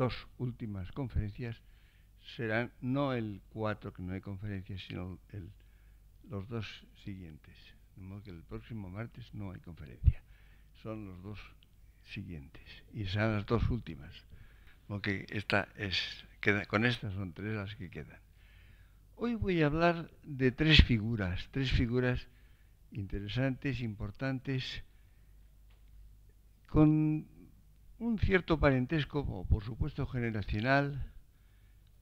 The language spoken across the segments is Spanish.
dos últimas conferencias serán no el 4, que no hay conferencias, sino los dos siguientes. De que el próximo martes no hay conferencia. Son los dos siguientes. Y serán las dos últimas. Porque esta es, con estas son tres las que quedan. Hoy voy a hablar de tres figuras, tres figuras interesantes, importantes, con un cierto parentesco, por supuesto generacional,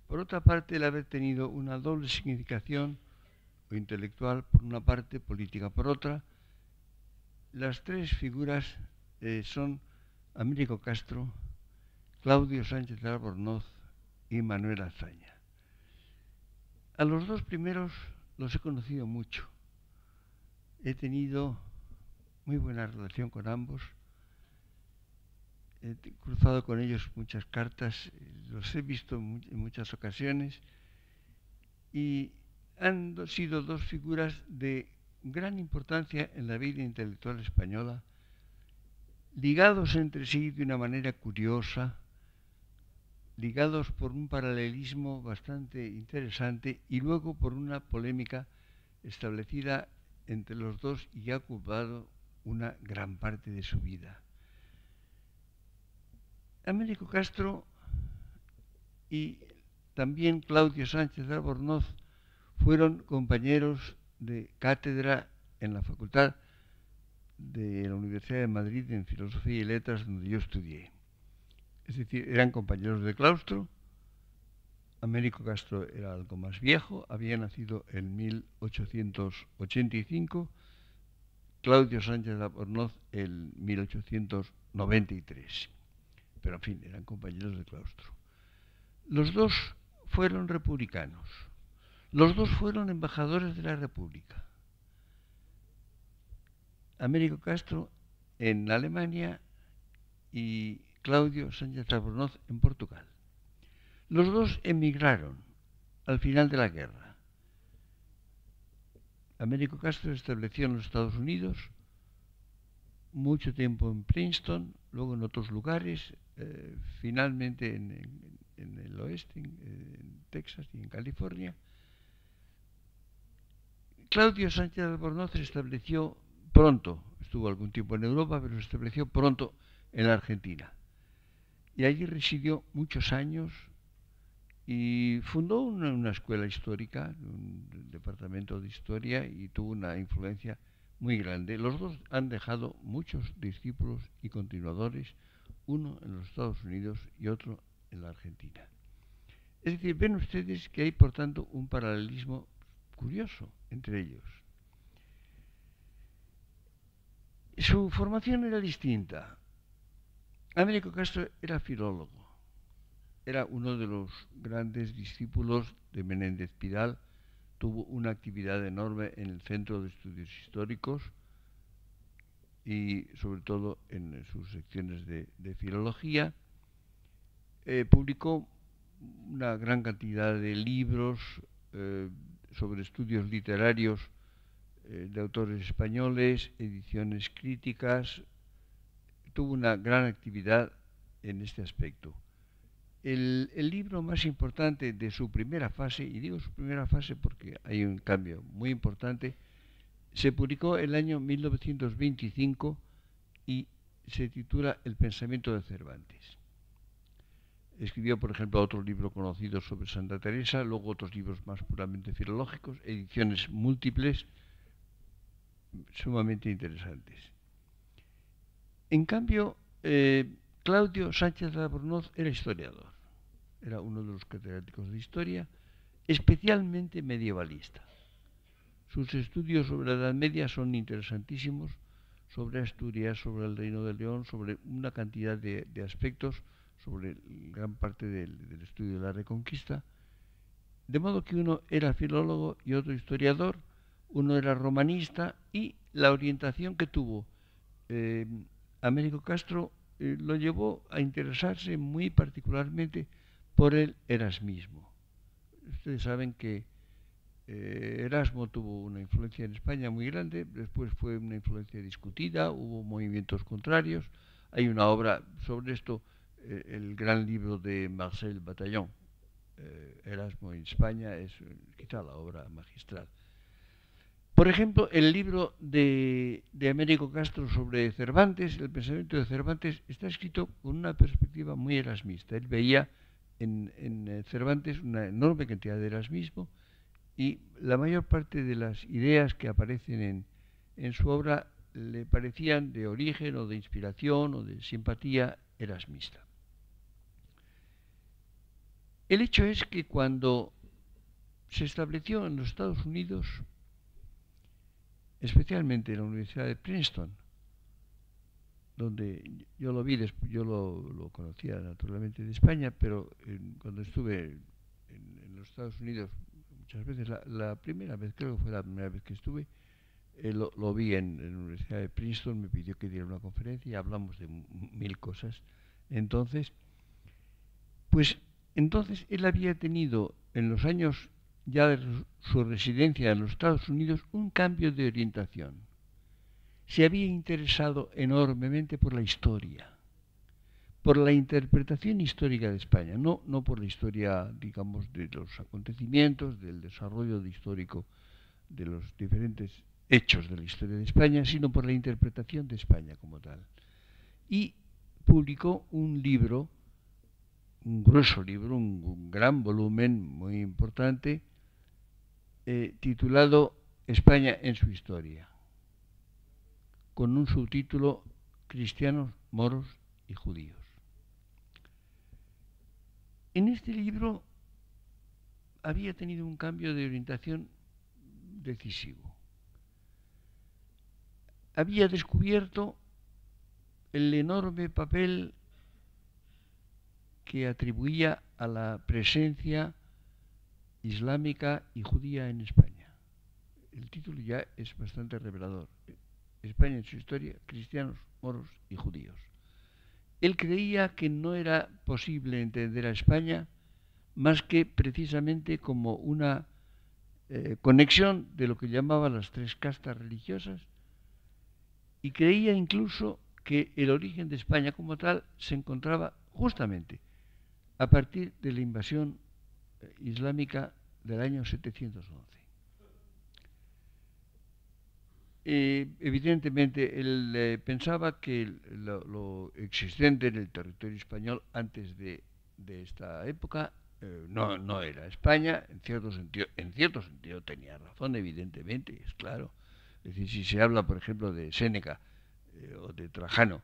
por otra parte el haber tenido una doble significación o intelectual por una parte, política por otra, las tres figuras eh, son Américo Castro, Claudio Sánchez Albornoz y Manuel Azaña. A los dos primeros los he conocido mucho. He tenido muy buena relación con ambos he cruzado con ellos muchas cartas, eh, los he visto en muchas ocasiones y han sido dos figuras de gran importancia en la vida intelectual española, ligados entre sí de una manera curiosa, ligados por un paralelismo bastante interesante y luego por una polémica establecida entre los dos y ha ocupado una gran parte de su vida. Américo Castro y también Claudio Sánchez Albornoz fueron compañeros de cátedra en la Facultad de la Universidad de Madrid en Filosofía y Letras, donde yo estudié. Es decir, eran compañeros de claustro. Américo Castro era algo más viejo, había nacido en 1885, Claudio Sánchez Albornoz en 1893 pero en fin, eran compañeros de claustro. Los dos fueron republicanos, los dos fueron embajadores de la República. Américo Castro en Alemania y Claudio Sánchez Albornoz en Portugal. Los dos emigraron al final de la guerra. Américo Castro se estableció en los Estados Unidos, mucho tiempo en Princeton, luego en otros lugares, eh, finalmente en, el oeste, en, Texas y en California, Claudio Sánchez Albornoz se estableció pronto, estuvo algún tiempo en Europa, pero se estableció pronto en la Argentina. Y allí residió muchos años y fundó una escuela histórica, un departamento de historia y tuvo una influencia muy grande. Los dos han dejado muchos discípulos y continuadores uno en los Estados Unidos y otro en la Argentina. Es decir, ven ustedes que hay, por tanto, un paralelismo curioso entre ellos. Su formación era distinta. Américo Castro era filólogo, era uno de los grandes discípulos de Menéndez Pidal, tuvo una actividad enorme en el Centro de Estudios Históricos, y sobre todo en sus secciones de, filología. Eh, publicó una gran cantidad de libros eh, sobre estudios literarios eh, de autores españoles, ediciones críticas, tuvo una gran actividad en este aspecto. el, libro más importante de su primera fase, y digo su primera fase porque hay un cambio muy importante, se publicó el año 1925 y se titula El pensamiento de Cervantes. Escribió, por ejemplo, otro libro conocido sobre Santa Teresa, luego otros libros más puramente filológicos, ediciones múltiples, sumamente interesantes. En cambio, eh, Claudio Sánchez Albornoz era historiador, era uno de los catedráticos de historia, especialmente medievalista. Sus estudios sobre la Edad Media son interesantísimos, sobre Asturias, sobre el Reino de León, sobre una cantidad de, aspectos, sobre gran parte del, estudio de la Reconquista. De modo que uno era filólogo y otro historiador, uno era romanista y la orientación que tuvo eh, Américo Castro eh, lo llevó a interesarse muy particularmente por el erasmismo. Ustedes saben que eh, Erasmo tuvo una influencia en España muy grande, después fue una influencia discutida, hubo movimientos contrarios. Hay una obra sobre esto, eh, el gran libro de Marcel Bataillon, eh, Erasmo en España, es quizá la obra magistral. Por ejemplo, el libro de, Américo Castro sobre Cervantes, el pensamiento de Cervantes, está escrito con una perspectiva muy erasmista. Él veía en, en Cervantes una enorme cantidad de erasmismo, y la mayor parte de las ideas que aparecen en, en su obra le parecían de origen o de inspiración o de simpatía erasmista. El hecho es que cuando se estableció en los Estados Unidos, especialmente en la Universidad de Princeton, donde yo lo vi, yo lo, conocía naturalmente de España, pero cuando estuve en, los Estados Unidos muchas veces. La, primera vez, creo que fue la primera vez que estuve, eh, lo, vi en, en, la Universidad de Princeton, me pidió que diera una conferencia y hablamos de mil cosas. Entonces, pues entonces él había tenido en los años ya de su residencia en los Estados Unidos un cambio de orientación. Se había interesado enormemente por la historia por la interpretación histórica de España, no, no por la historia, digamos, de los acontecimientos, del desarrollo histórico de los diferentes hechos de la historia de España, sino por la interpretación de España como tal. Y publicó un libro, un grueso libro, un, gran volumen muy importante, eh, titulado España en su historia, con un subtítulo Cristianos, Moros y Judíos. En este libro había tenido un cambio de orientación decisivo. Había descubierto el enorme papel que atribuía a la presencia islámica y judía en España. El título ya es bastante revelador. España en su historia, cristianos, moros y judíos. Él creía que no era posible entender a España más que precisamente como una eh, conexión de lo que llamaba las tres castas religiosas y creía incluso que el origen de España como tal se encontraba justamente a partir de la invasión eh, islámica del año 711. Eh, evidentemente, él eh, pensaba que lo, existente en el territorio español antes de, esta época eh, no, era España, en cierto, sentido, en cierto sentido tenía razón, evidentemente, es claro. Es decir, si se habla, por ejemplo, de Séneca o de Trajano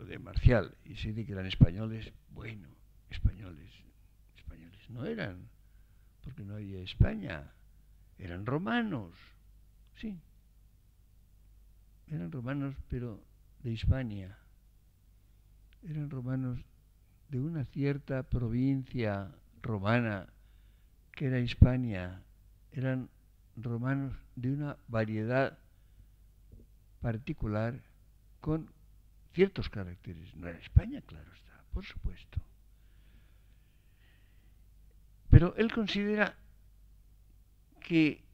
o de Marcial y se dice que eran españoles, bueno, españoles, españoles no eran, porque no había España, eran romanos, sí, eran romanos, pero de Hispania. Eran romanos de una cierta provincia romana que era Hispania. Eran romanos de una variedad particular con ciertos caracteres. No era España, claro está, por supuesto. Pero él considera que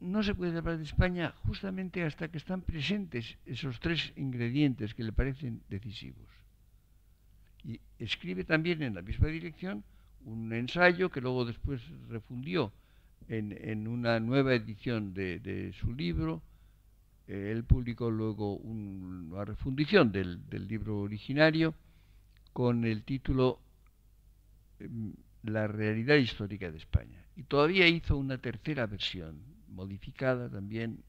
no se puede hablar de España justamente hasta que están presentes esos tres ingredientes que le parecen decisivos. Y escribe también en la misma dirección un ensayo que luego después refundió en, una nueva edición de, su libro. él publicó luego una refundición del, libro originario con el título em, La realidad histórica de España. Y todavía hizo una tercera versión modificada también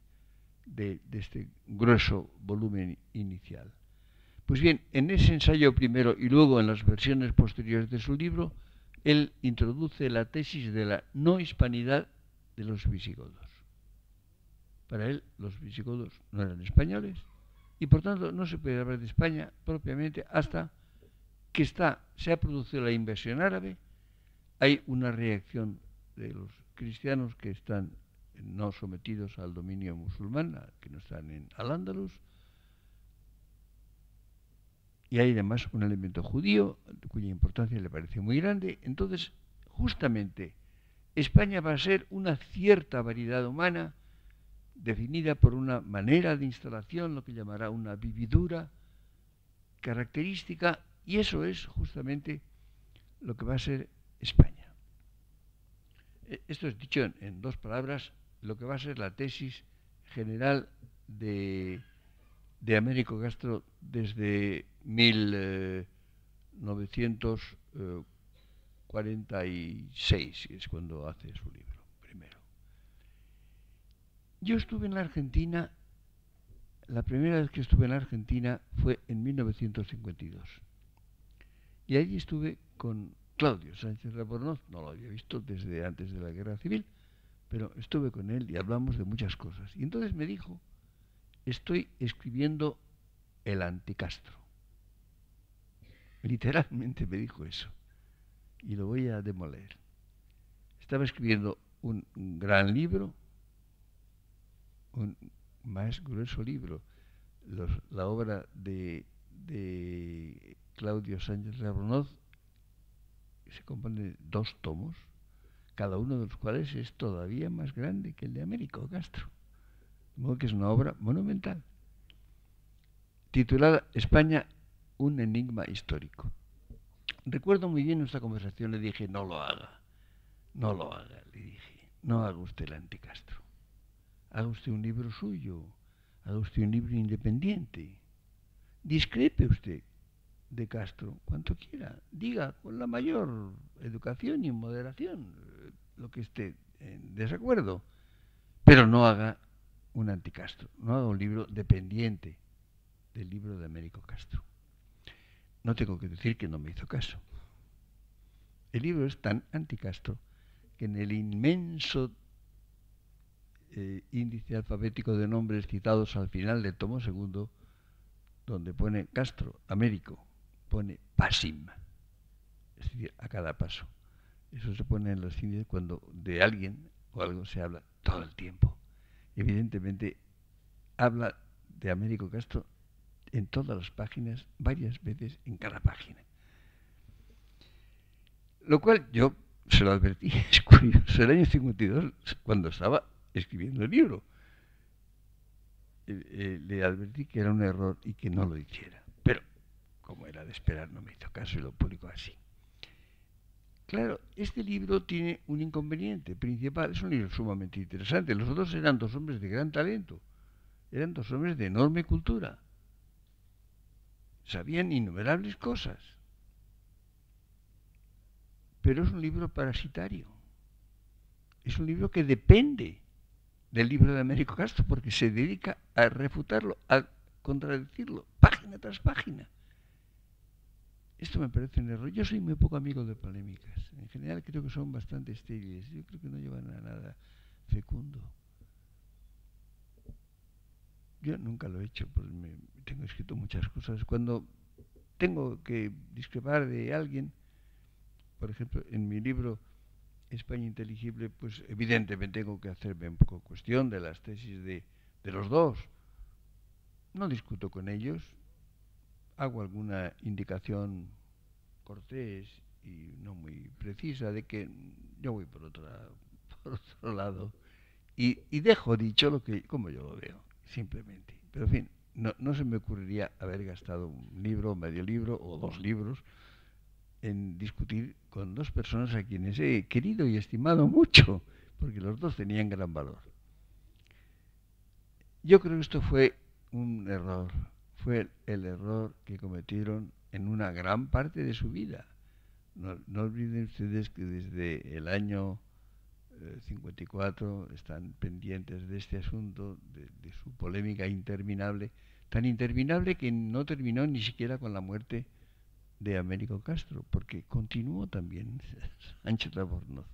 de, este grueso volumen inicial. Pues bien, en ese ensayo primero y luego en las versiones posteriores de su libro, él introduce la tesis de la no hispanidad de los visigodos. Para él, los visigodos no eran españoles y por tanto no se puede hablar de España propiamente hasta que está, se ha producido la inversión árabe, hay una reacción de los cristianos que están no sometidos al dominio musulmán, que no están en Al-Ándalus. Y hay además un elemento judío cuya importancia le parece muy grande. Entonces, justamente, España va a ser una cierta variedad humana definida por una manera de instalación, lo que llamará una vividura característica, y eso es justamente lo que va a ser España. Eh, esto es dicho en dos palabras lo que va a ser la tesis general de, Américo Castro desde 1946, eh, eh, es cuando hace su libro primero. Yo estuve en la Argentina, la primera vez que estuve en la Argentina fue en 1952. Y allí estuve con Claudio Sánchez Rapornoz, no lo había visto desde antes de la Guerra Civil, pero estuve con él y hablamos de muchas cosas. Y entonces me dijo, estoy escribiendo el anticastro. Literalmente me dijo eso. Y lo voy a demoler. Estaba escribiendo un gran libro, un más grueso libro, la obra de, Claudio Sánchez que se compone de dos tomos, cada uno de los cuales es todavía más grande que el de Américo Castro. De modo que es una obra monumental, titulada España, un enigma histórico. Recuerdo muy bien nuestra conversación, le dije, no lo haga, no lo haga, le dije, no haga usted el Castro. haga usted un libro suyo, haga usted un libro independiente, discrepe usted de Castro cuanto quiera, diga con la mayor educación y moderación, lo que esté en desacuerdo, pero no haga un anticastro, no haga un libro dependiente del libro de Américo Castro. No tengo que decir que no me hizo caso. El libro es tan anticastro que en el inmenso eh, índice alfabético de nombres citados al final del tomo segundo, donde pone Castro, Américo, pone Pasim, es decir, a cada paso. Eso se pone en las Indias cuando de alguien o algo se habla todo el tiempo. Evidentemente, habla de Américo Castro en todas las páginas, varias veces en cada página. Lo cual yo se lo advertí, es curioso, el año 52, cuando estaba escribiendo el libro, eh, eh, le advertí que era un error y que no lo hiciera. Pero, como era de esperar, no me hizo caso y lo publicó así. Claro, este libro tiene un inconveniente principal, es un libro sumamente interesante. Los dos eran dos hombres de gran talento, eran dos hombres de enorme cultura, sabían innumerables cosas, pero es un libro parasitario, es un libro que depende del libro de Américo Castro porque se dedica a refutarlo, a contradecirlo, página tras página. Esto me parece un error. Yo soy muy poco amigo de polémicas. En general creo que son bastante estériles. Yo creo que no llevan a nada fecundo. Yo nunca lo he hecho, pues me, tengo escrito muchas cosas. Cuando tengo que discrepar de alguien, por ejemplo, en mi libro España Inteligible, pues evidentemente tengo que hacerme un poco cuestión de las tesis de, de los dos. No discuto con ellos, hago alguna indicación cortés y no muy precisa de que yo voy por, otra, por otro lado y, dejo dicho lo que como yo lo veo, simplemente. Pero en fin, no, no se me ocurriría haber gastado un libro, medio libro o dos libros en discutir con dos personas a quienes he querido y estimado mucho, porque los dos tenían gran valor. Yo creo que esto fue un error fue el, error que cometieron en una gran parte de su vida. No, olviden ustedes que desde el año 54 eh, están pendientes de este asunto, de, su polémica interminable, tan interminable que no terminó ni siquiera con la muerte de Américo Castro, porque continuó también Sancho Tabornoz.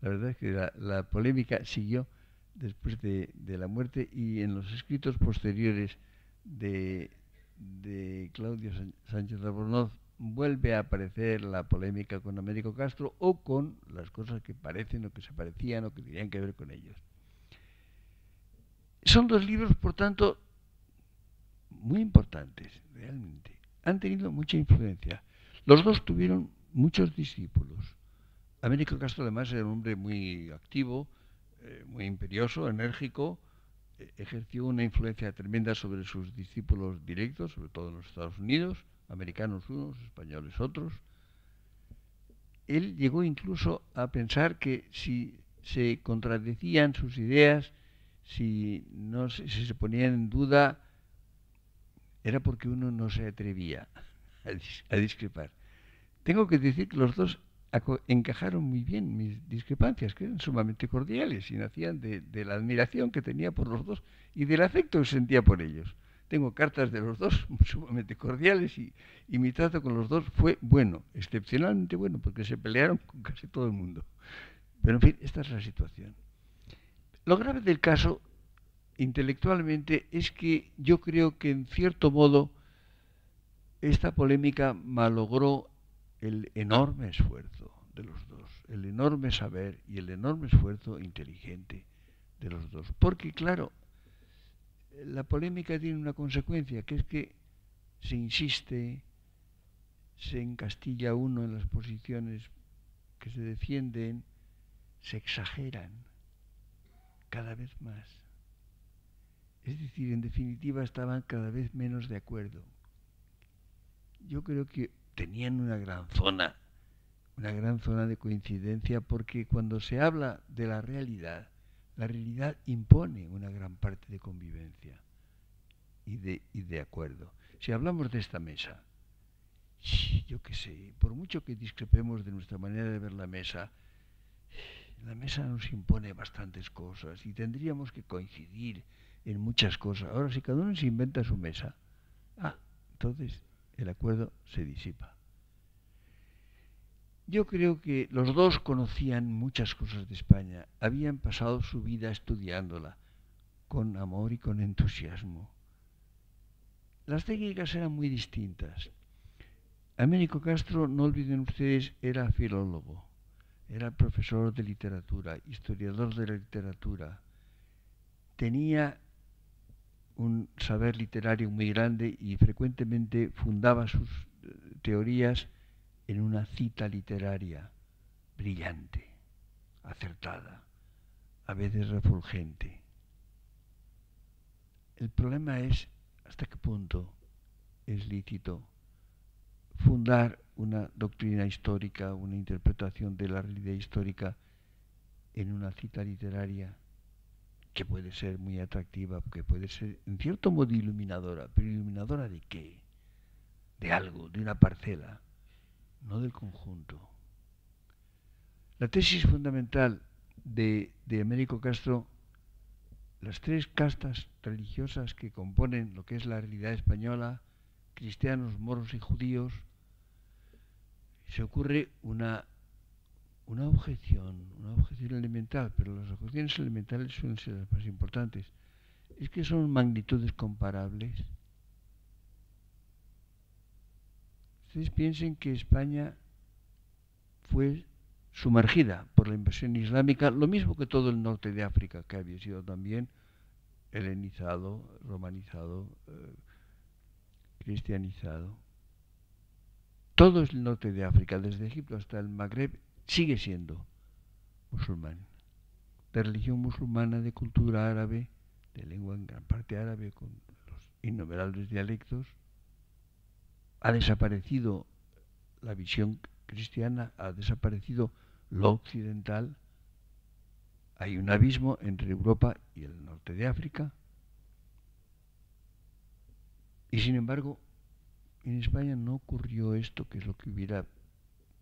La verdad es que la, polémica siguió después de, la muerte y en los escritos posteriores de, de Claudio Sánchez Rabornoz, vuelve a aparecer la polémica con Américo Castro o con las cosas que parecen o que se parecían o que tenían que ver con ellos. Son dos libros, por tanto, muy importantes, realmente. Han tenido mucha influencia. Los dos tuvieron muchos discípulos. Américo Castro, además, era un hombre muy activo, eh, muy imperioso, enérgico, eh, ejerció una influencia tremenda sobre sus discípulos directos, sobre todo en los Estados Unidos, americanos unos, españoles otros. Él llegó incluso a pensar que si se contradecían sus ideas, si, no, se ponían en duda, era porque uno no se atrevía a, a discrepar. Tengo que decir que los dos encajaron muy bien mis discrepancias, que eran sumamente cordiales y nacían de, la admiración que tenía por los dos y del afecto que sentía por ellos. Tengo cartas de los dos sumamente cordiales y, y mi trato con los dos fue bueno, excepcionalmente bueno, porque se pelearon con casi todo el mundo. Pero en fin, esta es la situación. Lo grave del caso, intelectualmente, es que yo creo que en cierto modo esta polémica malogró el enorme esfuerzo de los dos, el enorme saber y el enorme esfuerzo inteligente de los dos. Porque, claro, la polémica tiene una consecuencia, que es que se insiste, se encastilla uno en las posiciones que se defienden, se exageran cada vez más. Es decir, en definitiva estaban cada vez menos de acuerdo. Yo creo que tenían una gran zona, una gran zona de coincidencia, porque cuando se habla de la realidad, la realidad impone una gran parte de convivencia y de, de acuerdo. Si hablamos de esta mesa, yo qué sé, por mucho que discrepemos de nuestra manera de ver la mesa, la mesa nos impone bastantes cosas y tendríamos que coincidir en muchas cosas. Ahora, si cada uno se inventa su mesa, ah, entonces el acuerdo se disipa. Yo creo que los dos conocían muchas cosas de España, habían pasado su vida estudiándola, con amor y con entusiasmo. Las técnicas eran muy distintas. Américo Castro, no olviden ustedes, era filólogo, era profesor de literatura, historiador de la literatura, tenía un saber literario muy grande y frecuentemente fundaba sus eh, teorías en una cita literaria brillante, acertada, a veces refulgente. El problema es hasta qué punto es lícito fundar una doctrina histórica, una interpretación de la realidad histórica en una cita literaria que puede ser muy atractiva, que puede ser en cierto modo iluminadora, pero iluminadora de qué? De algo, de una parcela, no del conjunto. La tesis fundamental de, Américo Castro, las tres castas religiosas que componen lo que es la realidad española, cristianos, moros y judíos, se ocurre una una objeción, una objeción elemental, pero las objeciones elementales suelen ser las más importantes, es que son magnitudes comparables. Ustedes piensen que España fue sumergida por la invasión islámica, lo mismo que todo el norte de África, que había sido también helenizado, romanizado, eh, cristianizado. Todo el norte de África, desde Egipto hasta el Magreb, sigue siendo musulmán, de religión musulmana, de cultura árabe, de lengua en gran parte árabe, con los innumerables dialectos, ha desaparecido la visión cristiana, ha desaparecido lo occidental, hay un abismo entre Europa y el norte de África, y sin embargo, en España no ocurrió esto, que es lo que hubiera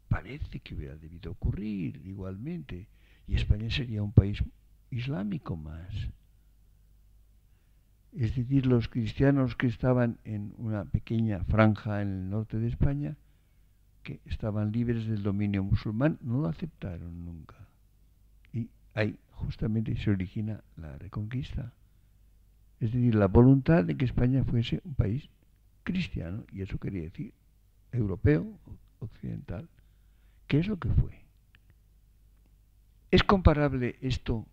parece que hubiera debido ocurrir igualmente, y España sería un país islámico más. Es decir, los cristianos que estaban en una pequeña franja en el norte de España, que estaban libres del dominio musulmán, no lo aceptaron nunca. Y ahí justamente se origina la reconquista. Es decir, la voluntad de que España fuese un país cristiano, y eso quería decir europeo, occidental. ¿Qué es lo que fue? ¿Es comparable esto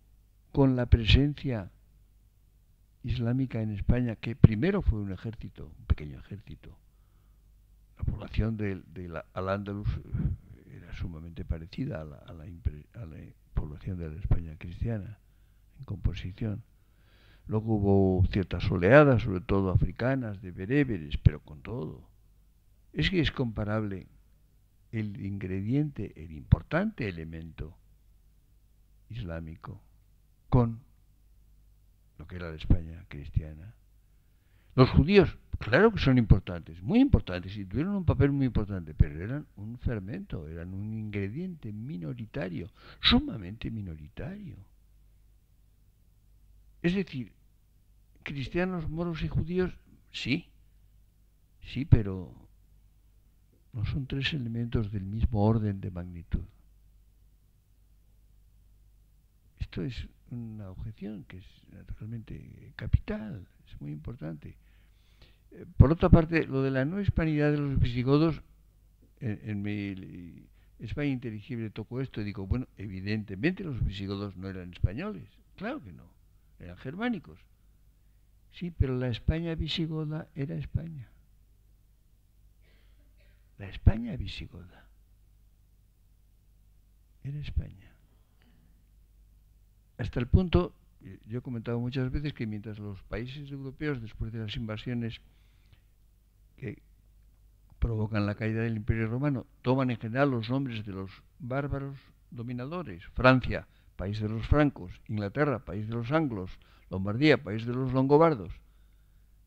con la presencia islámica en España, que primero fue un ejército, un pequeño ejército? La población de, la, al Andalus eh, era sumamente parecida a la, la, población de la España cristiana en composición. Luego hubo ciertas oleadas, sobre todo africanas, de bereberes, pero con todo. ¿Es que es comparable el ingrediente, el importante elemento islámico con lo que era la España cristiana. Los judíos, claro que son importantes, muy importantes, y tuvieron un papel muy importante, pero eran un fermento, eran un ingrediente minoritario, sumamente minoritario. Es decir, cristianos, moros y judíos, sí, sí, pero no son tres elementos del mismo orden de magnitud. Esto es una objeción que es realmente capital, es muy importante. Eh, por otra parte, lo de la no hispanidad de los visigodos, en, mi España inteligible toco esto y digo, bueno, evidentemente los visigodos no eran españoles, claro que no, eran germánicos. Sí, pero la España visigoda era España la España visigoda. Era España. Hasta el punto, eh, yo he comentado muchas veces que mientras los países europeos, después de las invasiones que provocan la caída del Imperio Romano, toman en general los nombres de los bárbaros dominadores. Francia, país de los francos, Inglaterra, país de los anglos, Lombardía, país de los longobardos.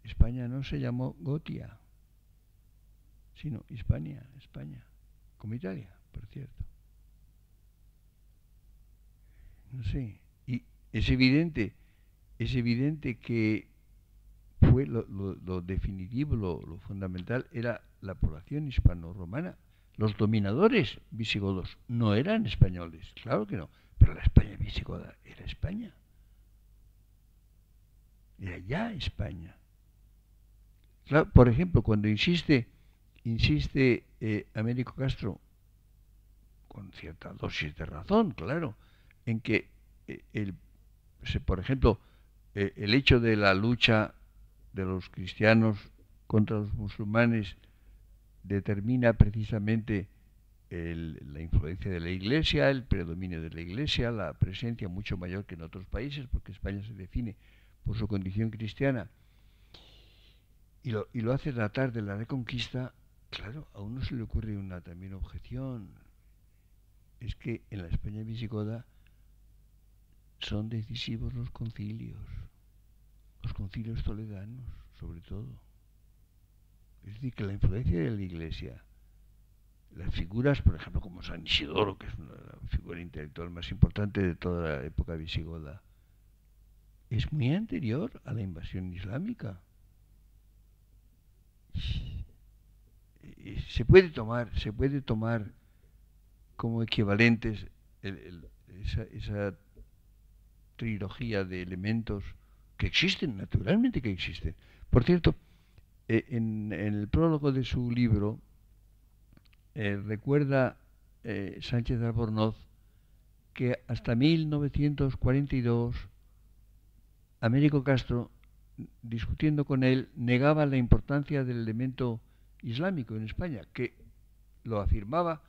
España no se llamó Gotia, sino Hispania, España, como Italia, por cierto. No sé, y es evidente, es evidente que fue lo, definitivo, lo, fundamental, era la población hispano-romana. Los dominadores visigodos no eran españoles, claro que no, pero la España visigoda era España. Era ya España. por ejemplo, cuando insiste insiste eh, Américo Castro, con cierta dosis de razón, claro, en que, eh, por ejemplo, eh, el hecho de la lucha de los cristianos contra los musulmanes determina precisamente la influencia de la Iglesia, el predominio de la Iglesia, la presencia mucho mayor que en otros países, porque España se define por su condición cristiana, y lo, y lo hace tratar de la Reconquista Claro, a uno se le ocurre una también objeción. Es que en la España visigoda son decisivos los concilios, los concilios toledanos, sobre todo. Es decir, que la influencia de la Iglesia, las figuras, por ejemplo, como San Isidoro, que es una figura intelectual más importante de toda la época visigoda, es muy anterior a la invasión islámica se puede tomar, se puede tomar como equivalentes esa, trilogía de elementos que existen, naturalmente que existen. Por cierto, e, en, el prólogo de su libro eh, recuerda eh, Sánchez Albornoz que hasta 1942 Américo Castro, discutiendo con él, negaba la importancia del elemento islámico en España, que lo afirmaba,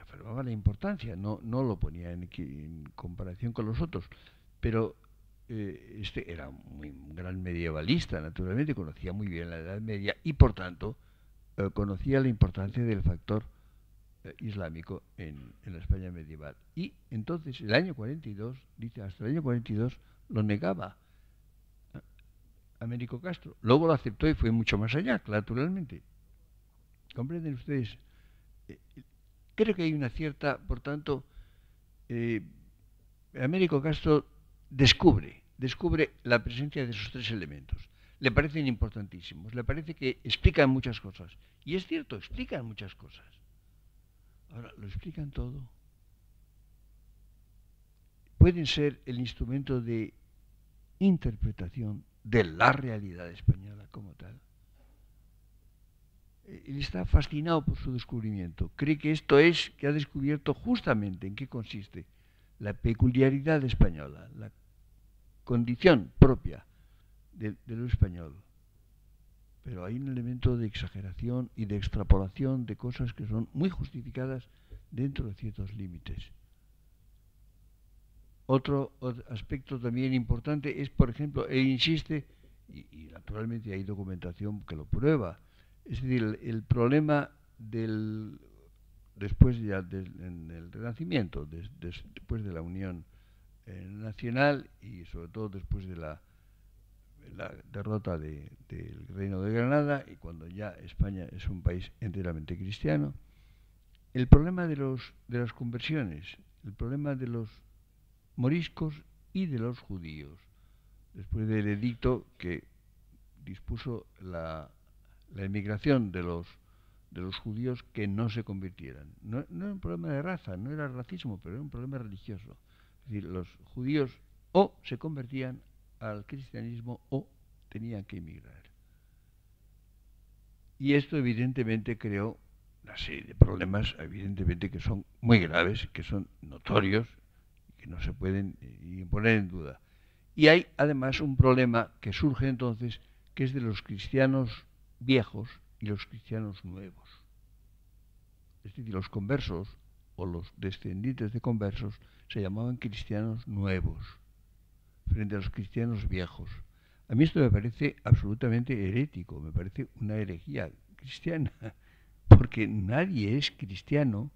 afirmaba la importancia, no, no lo ponía en, comparación con los otros, pero eh, este era un gran medievalista, naturalmente, conocía muy bien la Edad Media y, por tanto, eh, conocía la importancia del factor eh, islámico en, en, la España medieval. Y entonces, el año 42, dice, hasta el año 42 lo negaba Américo Castro. Luego lo aceptó y fue mucho más allá, naturalmente. ¿Comprenden ustedes? Eh, creo que hay una cierta, por tanto, eh, Américo Castro descubre, descubre la presencia de esos tres elementos. Le parecen importantísimos, le parece que explican muchas cosas. Y es cierto, explican muchas cosas. Ahora, lo explican todo. Pueden ser el instrumento de interpretación de la realidad española como tal. Eh, él está fascinado por su descubrimiento. Cree que esto es que ha descubierto justamente en qué consiste la peculiaridad española, la condición propia de, lo español. Pero hay un elemento de exageración y de extrapolación de cosas que son muy justificadas dentro de ciertos límites. Otro, aspecto también importante es, por ejemplo, e insiste, y, naturalmente hay documentación que lo prueba, es decir, el, problema del después ya del Renacimiento, después de la Unión eh, Nacional y sobre todo después de la, la derrota del Reino de Granada y cuando ya España es un país enteramente cristiano, el problema de, los, de las conversiones, el problema de los moriscos y de los judíos, después del edicto que dispuso la, la emigración de los, de los judíos que no se convirtieran. No, no, era un problema de raza, no era racismo, pero era un problema religioso. Es decir, los judíos o se convertían al cristianismo o tenían que emigrar. Y esto evidentemente creó una serie de problemas, evidentemente que son muy graves, que son notorios no se pueden eh, poner en duda. Y hay además un problema que surge entonces, que es de los cristianos viejos y los cristianos nuevos. Es decir, los conversos o los descendientes de conversos se llamaban cristianos nuevos frente a los cristianos viejos. A mí esto me parece absolutamente herético, me parece una herejía cristiana, porque nadie es cristiano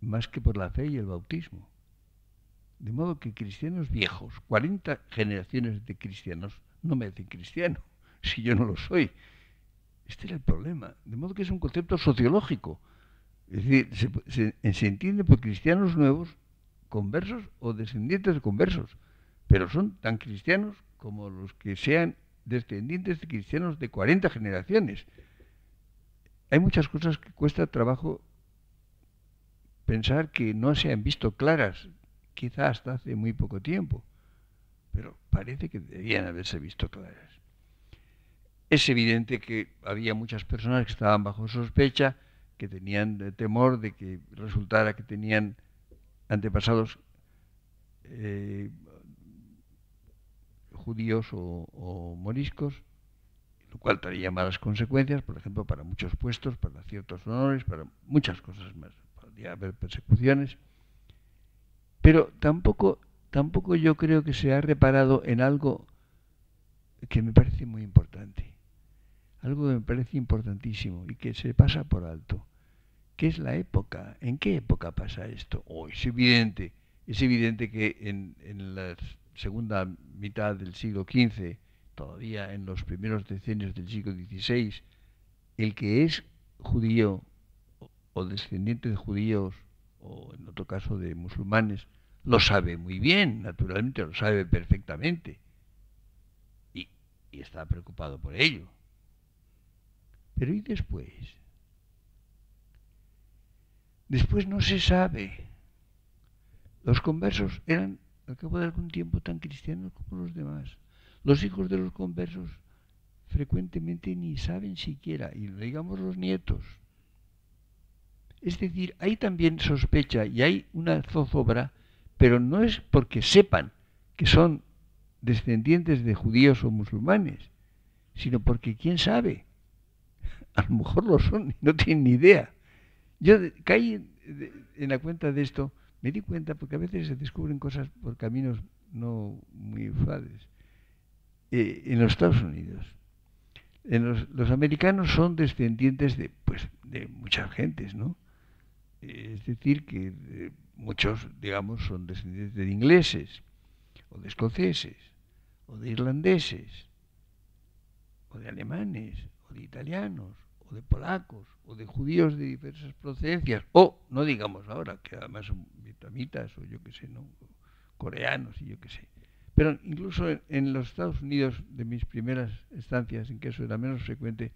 más que por la fe y el bautismo. De modo que cristianos viejos, 40 generaciones de cristianos, no me hacen cristiano, si yo no lo soy. Este era el problema. De modo que es un concepto sociológico. Es decir, se, se entiende por cristianos nuevos, conversos o descendientes de conversos, pero son tan cristianos como los que sean descendientes de cristianos de 40 generaciones. Hay muchas cosas que cuesta trabajo pensar que no se han visto claras quizá hasta hace muy poco tiempo, pero parece que debían haberse visto claras. Es evidente que había muchas personas que estaban bajo sospecha, que tenían temor de que resultara que tenían antepasados eh, judíos o, o, moriscos, lo cual traía malas consecuencias, por ejemplo, para muchos puestos, para ciertos honores, para muchas cosas más. Podría haber persecuciones. Pero tampoco, tampoco yo creo que se ha reparado en algo que me parece muy importante, algo que me parece importantísimo y que se pasa por alto, que es la época. ¿En qué época pasa esto? Hoy oh, es evidente, es evidente que en, en la segunda mitad del siglo XV, todavía en los primeros decenios del siglo XVI, el que es judío o descendiente de judíos o en otro caso de musulmanes, lo sabe muy bien, naturalmente lo sabe perfectamente y, está preocupado por ello. Pero ¿y después? Después no se sabe. Los conversos eran al cabo de algún tiempo tan cristianos como los demás. Los hijos de los conversos frecuentemente ni saben siquiera, y lo digamos los nietos. Es decir, hay también sospecha y hay una zozobra, pero no es porque sepan que son descendientes de judíos o musulmanes, sino porque quién sabe. A lo mejor lo son y no tienen ni idea. Yo caí en la cuenta de esto, me di cuenta porque a veces se descubren cosas por caminos no muy usuales. Eh, en los Estados Unidos, los, americanos son descendientes de, pues, de muchas gentes, ¿no? es decir, que eh, muchos, digamos, son descendientes de ingleses, o de escoceses, o de irlandeses, o de alemanes, o de italianos, o de polacos, o de judíos de diversas procedencias, o, no digamos ahora, que además son vietnamitas, o yo que sé, ¿no? coreanos, y yo que sé. Pero incluso en, en los Estados Unidos, de mis primeras estancias, en que eso era menos frecuente,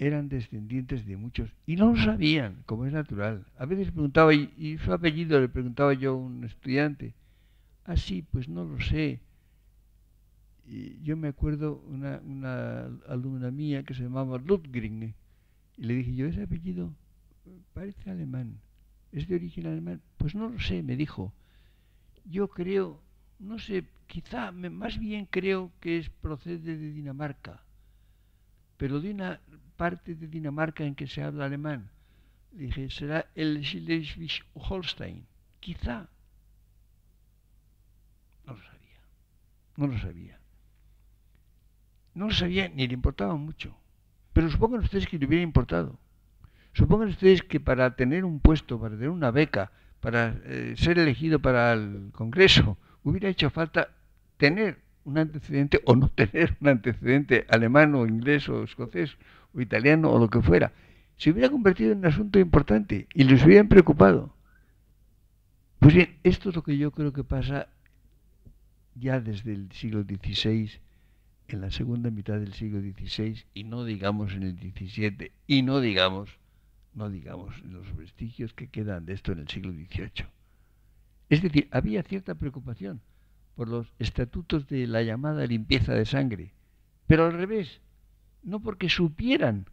eran descendientes de muchos y no lo sabían, como es natural. A veces preguntaba, y, su apellido le preguntaba yo a un estudiante, así, ah, sí, pues no lo sé. yo me acuerdo una, alumna mía que se llamaba Ludgring, y le dije yo, ese apellido parece alemán, es de origen alemán. Pues no lo sé, me dijo. Yo creo, no sé, quizá, más bien creo que es, procede de Dinamarca, pero de una parte de Dinamarca en que se habla alemán. Le dije, será el Schleswig-Holstein. Quizá. No lo sabía. No lo sabía. No lo sabía, ni le importaba mucho. Pero supongan ustedes que le hubiera importado. Supongan ustedes que para tener un puesto, para tener una beca, para eh, ser elegido para el Congreso, hubiera hecho falta tener un antecedente o no tener un antecedente alemán o inglés o escocés o italiano o lo que fuera, se hubiera convertido en un asunto importante y les hubieran preocupado. Pues bien, esto es lo que yo creo que pasa ya desde el siglo XVI, en la segunda mitad del siglo XVI, y no digamos en el XVII, y no digamos, no digamos los vestigios que quedan de esto en el siglo XVIII. Es decir, había cierta preocupación por los estatutos de la llamada limpieza de sangre, pero al revés, no porque supieran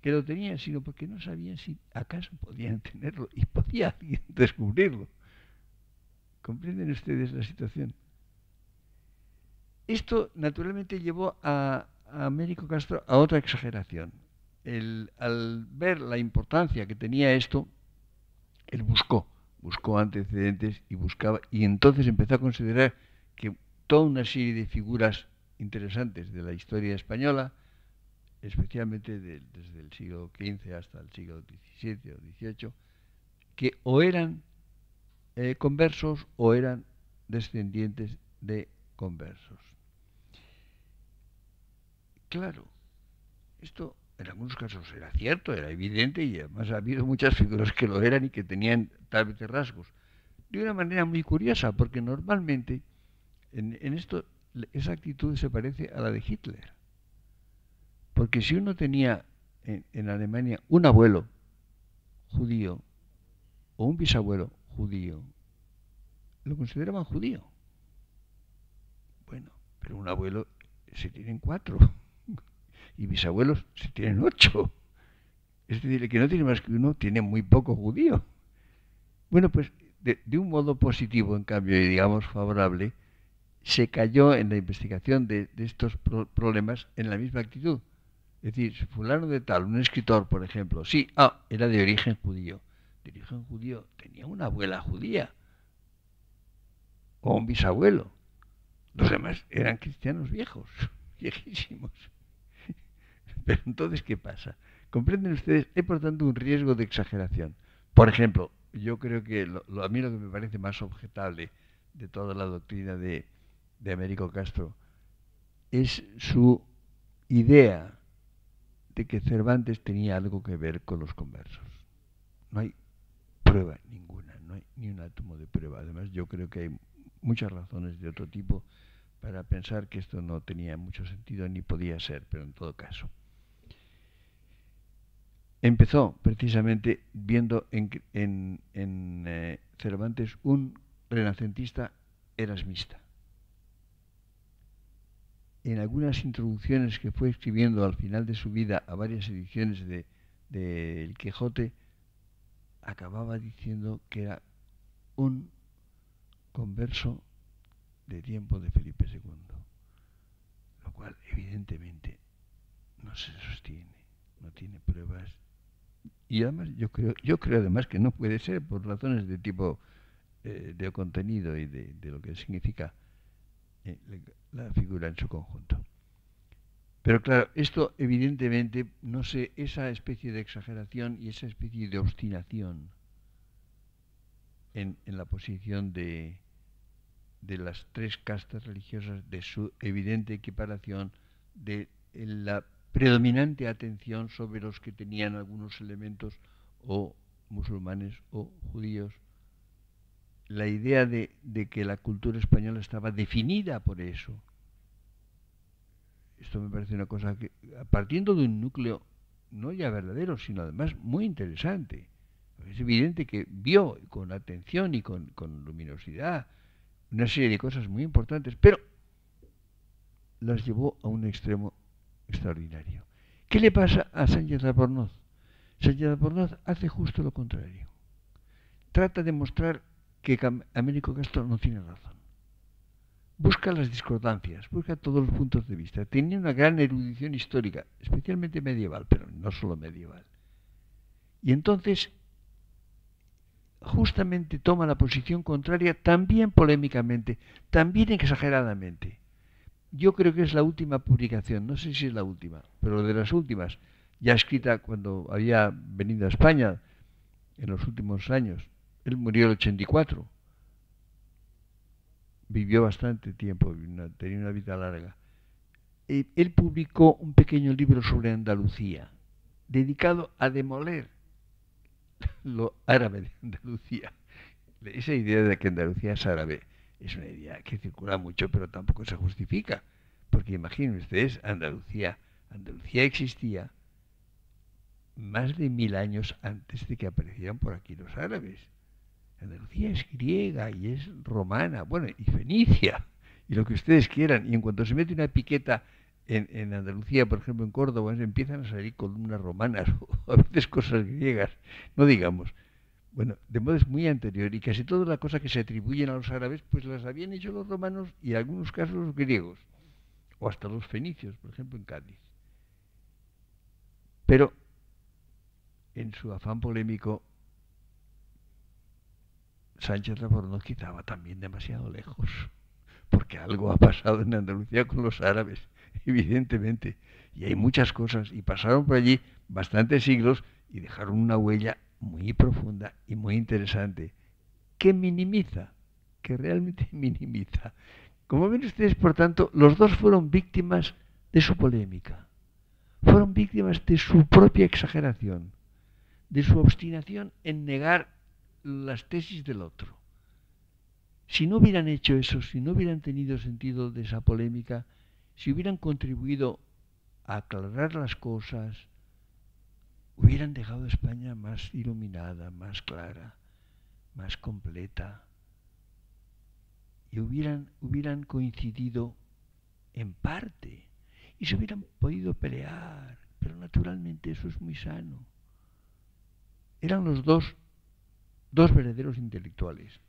que lo tenían, sino porque no sabían si acaso podían tenerlo y podía alguien descubrirlo. ¿Comprenden ustedes la situación? Esto naturalmente llevó a, Américo Castro a otra exageración. al ver la importancia que tenía esto, él buscó, buscó antecedentes y buscaba, y entonces empezó a considerar que toda una serie de figuras interesantes de la historia española, especialmente desde el siglo XV hasta el siglo XVII o XVIII, que o eran eh, conversos o eran descendientes de conversos. Claro, esto en algunos casos era cierto, era evidente y además ha habido muchas figuras que lo eran y que tenían tal vez rasgos. De una manera muy curiosa, porque normalmente en esto esa actitud se parece a la de Hitler. Porque si uno tenía en, Alemania un abuelo judío o un bisabuelo judío, lo consideraban judío. Bueno, pero un abuelo se tienen cuatro y bisabuelos se tienen ocho. Es decir, que no tiene más que uno tiene muy poco judío. Bueno, pues de, de un modo positivo, en cambio, y digamos favorable, se cayó en la investigación de, estos problemas en la misma actitud. Es decir, fulano de tal, un escritor, por ejemplo, sí, ah, era de origen judío. De origen judío, tenía una abuela judía o un bisabuelo. Los demás eran cristianos viejos, viejísimos. Pero entonces, ¿qué pasa? Comprenden ustedes, hay por tanto un riesgo de exageración. Por ejemplo, yo creo que lo, a mí lo que me parece más objetable de toda la doctrina de, de Américo Castro es su idea de que Cervantes tenía algo que ver con los conversos. No hay prueba ninguna, no hay ni un átomo de prueba. Además, yo creo que hay muchas razones de otro tipo para pensar que esto no tenía mucho sentido ni podía ser, pero en todo caso. Empezó precisamente viendo en, eh, Cervantes un renacentista erasmista en algunas introducciones que fue escribiendo al final de su vida a varias ediciones de, El Quijote, acababa diciendo que era un converso de tiempo de Felipe II, lo cual evidentemente no se sostiene, no tiene pruebas. Y además yo creo, yo creo además que no puede ser por razones de tipo eh, de contenido y de, lo que significa eh, la figura en su conjunto. Pero claro, esto evidentemente, no sé, esa especie de exageración y esa especie de obstinación en, la posición de, de las tres castas religiosas, de su evidente equiparación, de eh, la predominante atención sobre los que tenían algunos elementos o musulmanes o judíos la idea de, que la cultura española estaba definida por eso. Esto me parece una cosa que, partiendo de un núcleo no ya verdadero, sino además muy interesante. Es evidente que vio con atención y con, luminosidad una serie de cosas muy importantes, pero las llevó a un extremo extraordinario. ¿Qué le pasa a Sánchez Albornoz? Sánchez Albornoz hace justo lo contrario. Trata de mostrar que Américo Castro no tiene razón. Busca las discordancias, busca todos los puntos de vista. Tiene una gran erudición histórica, especialmente medieval, pero no solo medieval. Y entonces, justamente toma la posición contraria también polémicamente, también exageradamente. Yo creo que es la última publicación, no sé si es la última, pero de las últimas, ya escrita cuando había venido a España en los últimos años, él murió en el 84. Vivió bastante tiempo, tenía una vida larga. Él publicó un pequeño libro sobre Andalucía, dedicado a demoler lo árabe de Andalucía. Esa idea de que Andalucía es árabe es una idea que circula mucho, pero tampoco se justifica. Porque imaginen ustedes, Andalucía, Andalucía existía más de mil años antes de que aparecieran por aquí los árabes. Andalucía es griega y es romana, bueno, y fenicia, y lo que ustedes quieran. Y en cuanto se mete una piqueta en, en Andalucía, por ejemplo, en Córdoba, empiezan a salir columnas romanas o a veces cosas griegas, no digamos. Bueno, de modo es muy anterior y casi todas las cosas que se atribuyen a los árabes, pues las habían hecho los romanos y en algunos casos los griegos, o hasta los fenicios, por ejemplo, en Cádiz. Pero en su afán polémico Sánchez quizá va también demasiado lejos, porque algo ha pasado en Andalucía con los árabes, evidentemente, y hay muchas cosas, y pasaron por allí bastantes siglos y dejaron una huella muy profunda y muy interesante, que minimiza, que realmente minimiza. Como ven ustedes, por tanto, los dos fueron víctimas de su polémica, fueron víctimas de su propia exageración, de su obstinación en negar las tesis del otro. Si no hubieran hecho eso, si no hubieran tenido sentido de esa polémica, si hubieran contribuido a aclarar las cosas, hubieran dejado a España más iluminada, más clara, más completa, y hubieran, hubieran coincidido en parte, y se hubieran podido pelear, pero naturalmente eso es muy sano. Eran los dos dos verdaderos intelectuales.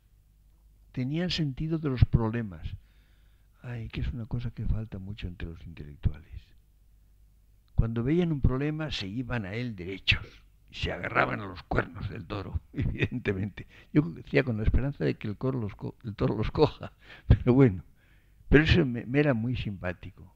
Tenían sentido de los problemas. Ay, que es una cosa que falta mucho entre los intelectuales. Cuando veían un problema se iban a él derechos, se agarraban a los cuernos del toro, evidentemente. Yo decía con la esperanza de que el, toro los coja, pero bueno, pero eso me era muy simpático.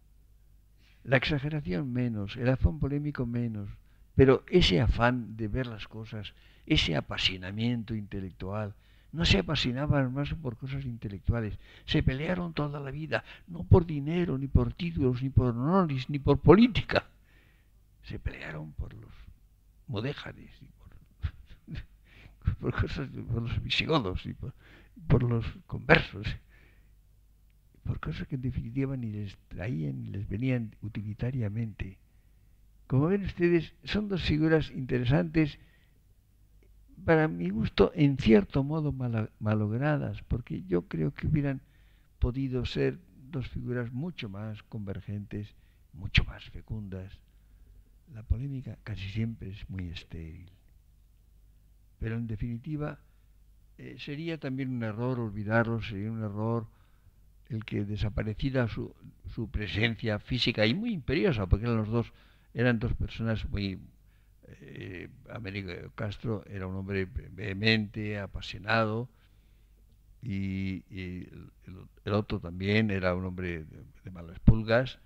La exageración menos, el afán polémico menos, pero ese afán de ver las cosas ese apasionamiento intelectual. No se apasionaban más por cosas intelectuales. Se pelearon toda la vida, no por dinero, ni por títulos, ni por honores, ni por política. Se pelearon por los modéjares, y por, cosas, por los visigodos, y por, por los conversos por cosas que en definitiva ni les traían ni les venían utilitariamente. Como ven ustedes, son dos figuras interesantes para mi gusto, en cierto modo malogradas, porque yo creo que hubieran podido ser dos figuras mucho más convergentes, mucho más fecundas. La polémica casi siempre es muy estéril. Pero en definitiva, eh, sería también un error olvidarlo, sería un error el que desapareciera su, su presencia física y muy imperiosa, porque los dos, eran dos personas muy, eh, Américo Castro era un hombre vehemente, apasionado, y, el, otro también era un hombre de, malas pulgas,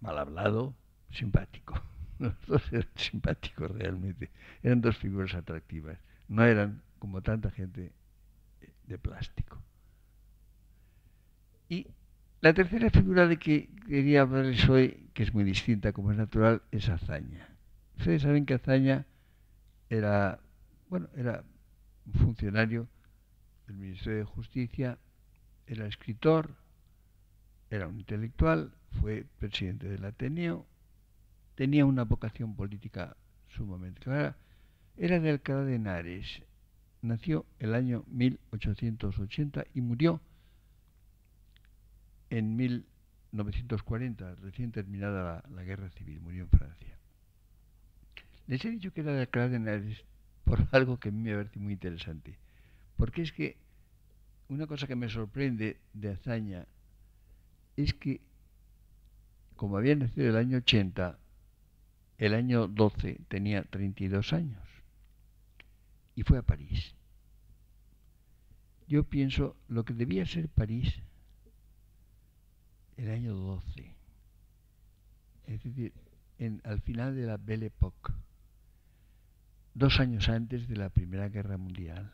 mal hablado, simpático. Los dos eran simpáticos realmente. Eran dos figuras atractivas. No eran, como tanta gente, de plástico. Y la tercera figura de que quería hablarles hoy, que es muy distinta, como es natural, es Azaña. Ustedes saben que Azaña era, bueno, era funcionario del Ministerio de Justicia, era escritor, era un intelectual, fue presidente del Ateneo, tenía una vocación política sumamente clara, era de Alcalá de Henares, nació el año 1880 y murió en 1940, recién terminada la guerra civil, murió en Francia. Les he dicho que era de Alcalá por algo que a mí me ha parecido muy interesante. Porque es que una cosa que me sorprende de Azaña es que, como había nacido el año 80, el año 12 tenía 32 años y fue a París. Yo pienso lo que debía ser París el año 12, es decir, al final de la Belle Époque dos años antes de la Primera Guerra Mundial.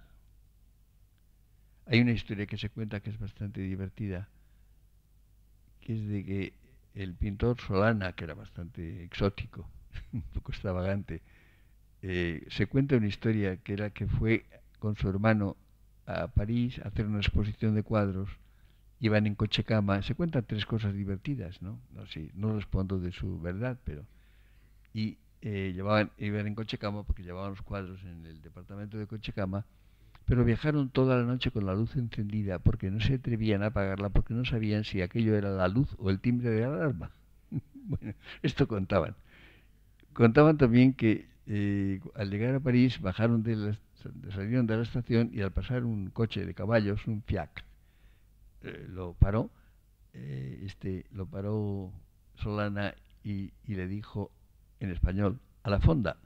Hay una historia que se cuenta que es bastante divertida, que es de que el pintor Solana, que era bastante exótico, un poco extravagante, eh, se cuenta una historia que era que fue con su hermano a París a hacer una exposición de cuadros, iban en coche cama, se cuentan tres cosas divertidas, ¿no? No, sé, no respondo de su verdad, pero... Y eh, llevaban, iban en Cochecama porque llevaban los cuadros en el departamento de Cochecama, pero viajaron toda la noche con la luz encendida porque no se atrevían a apagarla porque no sabían si aquello era la luz o el timbre de la alarma. bueno, esto contaban. Contaban también que eh, al llegar a París bajaron de salieron de la estación y al pasar un coche de caballos, un fiac, eh, lo paró, este, lo paró Solana y, y le dijo en español, a la fonda.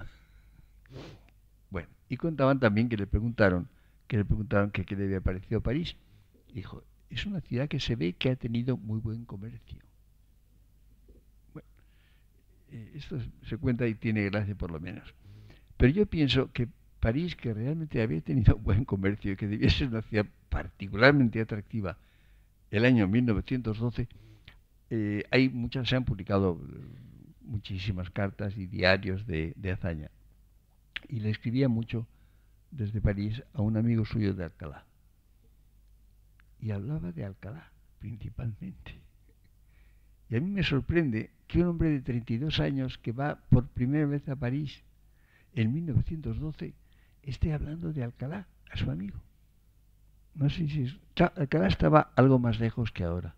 Bueno, y contaban también que le preguntaron, que le preguntaron que qué le había parecido París. dijo, es una ciudad que se ve que ha tenido muy buen comercio. Bueno, eh, esto se cuenta y tiene gracia por lo menos. Pero yo pienso que París, que realmente había tenido buen comercio y que debía ser una ciudad particularmente atractiva el año 1912, eh, hay muchas, se han publicado muchísimas cartas y diarios de, hazaña. Y le escribía mucho desde París a un amigo suyo de Alcalá. Y hablaba de Alcalá principalmente. Y a mí me sorprende que un hombre de 32 años que va por primera vez a París en 1912 esté hablando de Alcalá a su amigo. No sé si Alcalá estaba algo más lejos que ahora.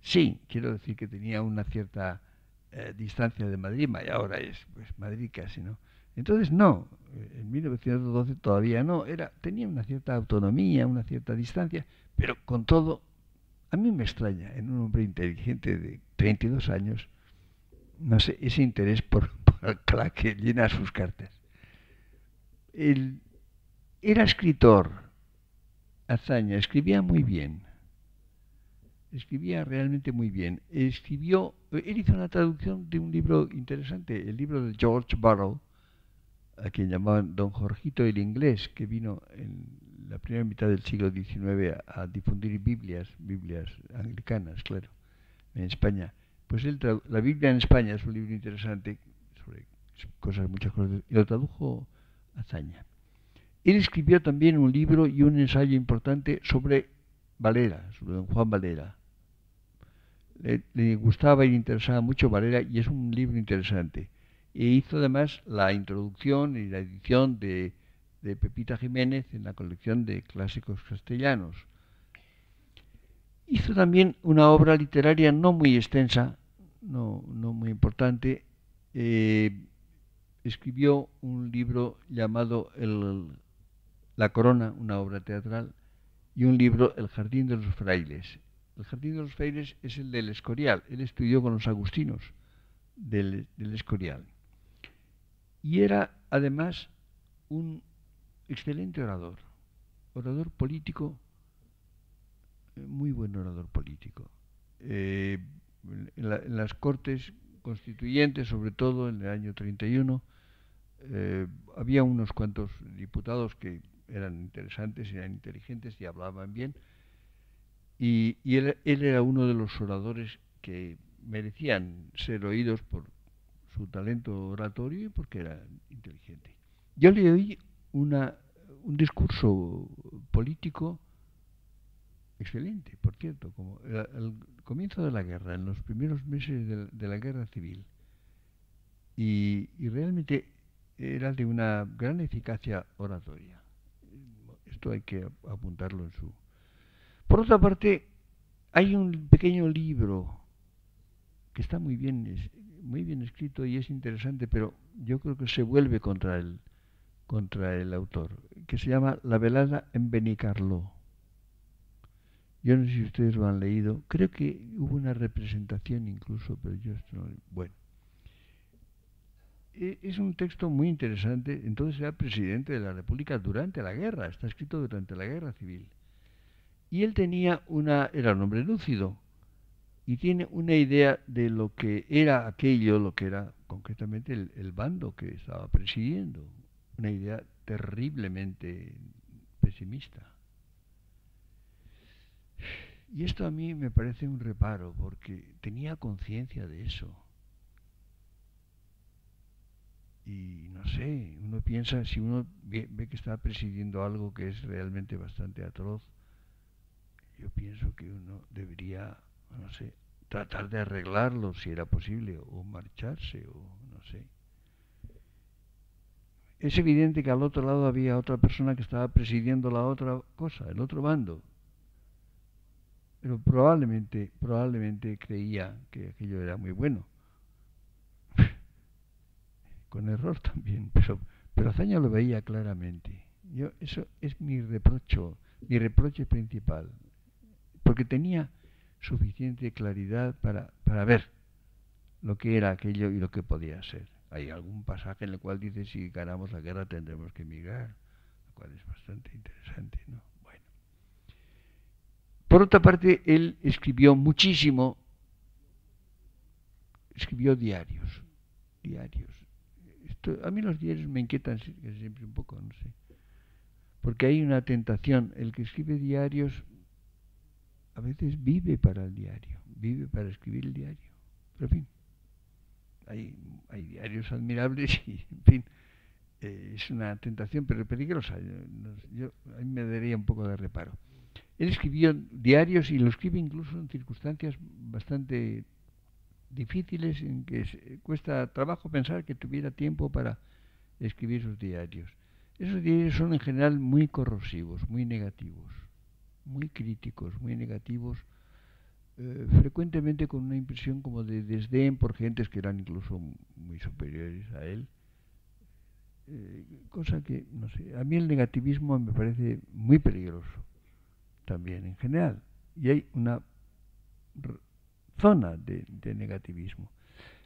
Sí, quiero decir que tenía una cierta eh, distancia de Madrid, y ahora es pues, Madrid casi, ¿no? Entonces no, eh, en 1912 todavía no, era, tenía una cierta autonomía, una cierta distancia, pero con todo, a mí me extraña en un hombre inteligente de 32 años, no sé, ese interés por, por la que llena sus cartas. Él era escritor, hazaña, escribía muy bien, escribía realmente muy bien. Escribió, él hizo una traducción de un libro interesante, el libro de George Barrow, a quien llamaban Don Jorgito el Inglés, que vino en la primera mitad del siglo XIX a, difundir Biblias, Biblias anglicanas, claro, en España. Pues él la Biblia en España es un libro interesante sobre cosas, muchas cosas, y lo tradujo Azaña. Él escribió también un libro y un ensayo importante sobre Valera, sobre don Juan Valera, le, gustaba y le interesaba mucho Valera y es un libro interesante. E hizo además la introducción y la edición de, Pepita Jiménez en la colección de clásicos castellanos. Hizo también una obra literaria no muy extensa, no, no muy importante. Eh, escribió un libro llamado La Corona, una obra teatral, y un libro El Jardín de los Frailes. El jardín de los Feires es el del Escorial. Él estudió con los agustinos del, Escorial. Y era además un excelente orador, orador político, eh, muy buen orador político. Eh, en, las cortes constituyentes, sobre todo en el año 31, eh, había unos cuantos diputados que eran interesantes, eran inteligentes y hablaban bien, y, él, era uno de los oradores que merecían ser oídos por su talento oratorio y porque era inteligente. Yo le oí una, un discurso político excelente, por cierto, como al comienzo de la guerra, en los primeros meses de la, guerra civil. y, realmente era de una gran eficacia oratoria. Esto hay que apuntarlo en su, por otra parte, hay un pequeño libro que está muy bien, muy bien escrito y es interesante, pero yo creo que se vuelve contra el, contra el autor, que se llama La velada en Benicarlo. Yo no sé si ustedes lo han leído, creo que hubo una representación incluso, pero yo esto no... Bueno, e, es un texto muy interesante, entonces era presidente de la República durante la guerra, está escrito durante la guerra civil. Y él tenía una, era un hombre lúcido y tiene una idea de lo que era aquello, lo que era concretamente el, bando que estaba presidiendo. Una idea terriblemente pesimista. Y esto a mí me parece un reparo porque tenía conciencia de eso. y no sé, uno piensa, si uno ve, que está presidiendo algo que es realmente bastante atroz, yo pienso que uno debería, no sé, tratar de arreglarlo si era posible, o marcharse, o no sé. Es evidente que al otro lado había otra persona que estaba presidiendo la otra cosa, el otro bando. Pero probablemente, probablemente creía que aquello era muy bueno. Con error también, pero, pero Azaña lo veía claramente. Yo, eso es mi reprocho, mi reproche principal porque tenía suficiente claridad para, ver lo que era aquello y lo que podía ser. Hay algún pasaje en el cual dice, si ganamos la guerra tendremos que emigrar, lo cual es bastante interesante, ¿no? Bueno. Por otra parte, él escribió muchísimo, escribió diarios, diarios. a mí los diarios me inquietan siempre un poco, no sé. Porque hay una tentación, el que escribe diarios a veces vive para el diario, vive para escribir el diario. Pero en fin, hay, diarios admirables y, en fin, eh, es una tentación, pero peligrosa. Eh, yo, a mí me daría un poco de reparo. Él escribió diarios y lo escribe incluso en circunstancias bastante difíciles en que cuesta trabajo pensar que tuviera tiempo para escribir sus diarios. Esos diarios son en general muy corrosivos, muy negativos muy críticos, muy negativos, eh, frecuentemente con una impresión como de desdén por gentes que eran incluso muy superiores a él. Eh, cosa que, no sé, a mí el negativismo me parece muy peligroso también en general. Y hay una zona de, negativismo.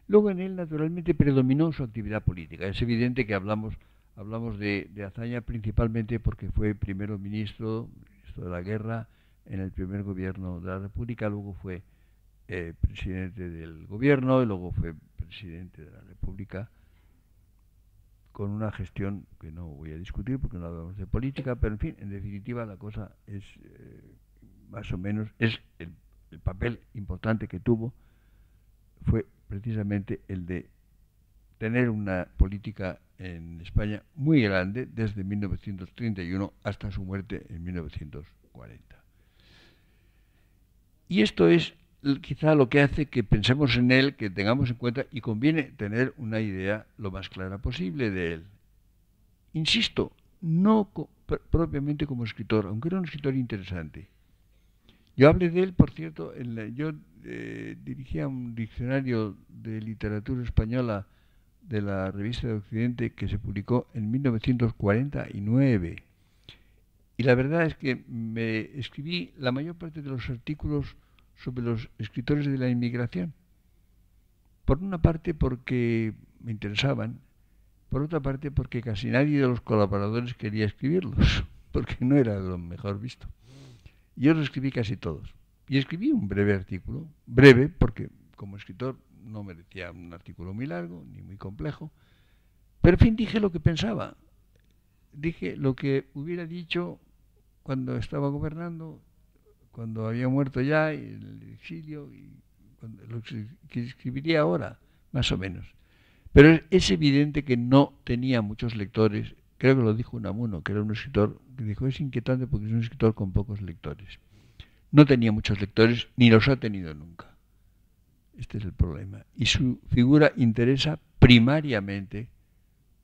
Luego en él, naturalmente, predominó su actividad política. Es evidente que hablamos, hablamos de, de, Azaña principalmente porque fue primero ministro, de la guerra en el primer gobierno de la República, luego fue eh, presidente del gobierno y luego fue presidente de la República con una gestión que no voy a discutir porque no hablamos de política, pero en fin, en definitiva la cosa es eh, más o menos, es el papel importante que tuvo fue precisamente el de tener una política en España muy grande desde 1931 hasta su muerte en 1940. Y esto es quizá lo que hace que pensemos en él, que tengamos en cuenta y conviene tener una idea lo más clara posible de él. Insisto, no propiamente como escritor, aunque era un escritor interesante. Yo hablé de él, por cierto, en yo eh, dirigía un diccionario de literatura española de la Revista de Occidente que se publicó en 1949. Y la verdad es que me escribí la mayor parte de los artículos sobre los escritores de la inmigración. Por una parte porque me interesaban, por otra parte porque casi nadie de los colaboradores quería escribirlos, porque no era lo mejor visto. Yo los escribí casi todos. Y escribí un breve artículo, breve porque como escritor no merecía un artículo muy largo ni muy complejo, pero en fin dije lo que pensaba, dije lo que hubiera dicho cuando estaba gobernando, cuando había muerto ya y el exilio, y lo que escribiría ahora, más o menos. Pero es evidente que no tenía muchos lectores. Creo que lo dijo amuno, que era un escritor, que dijo, es inquietante porque es un escritor con pocos lectores. No tenía muchos lectores, ni los ha tenido nunca. Este es el problema. Y su figura interesa primariamente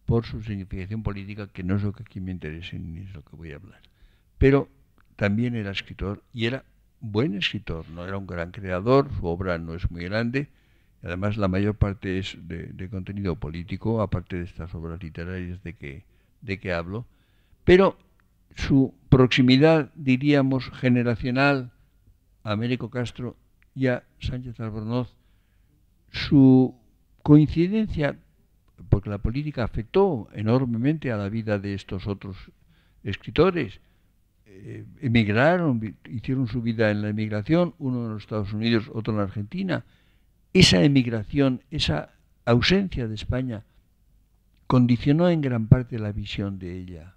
por su significación política, que no es lo que aquí me interesa ni es lo que voy a hablar. Pero también era escritor y era buen escritor, no era un gran creador, su obra no es muy grande, además la mayor parte es de, contenido político, aparte de estas obras literarias de que, de que hablo, pero su proximidad, diríamos, generacional a Américo Castro y a Sánchez Albornoz su coincidencia, porque la política afectó enormemente a la vida de estos otros escritores, eh, emigraron, hicieron su vida en la emigración, uno en los Estados Unidos, otro en la Argentina. Esa emigración, esa ausencia de España, condicionó en gran parte la visión de ella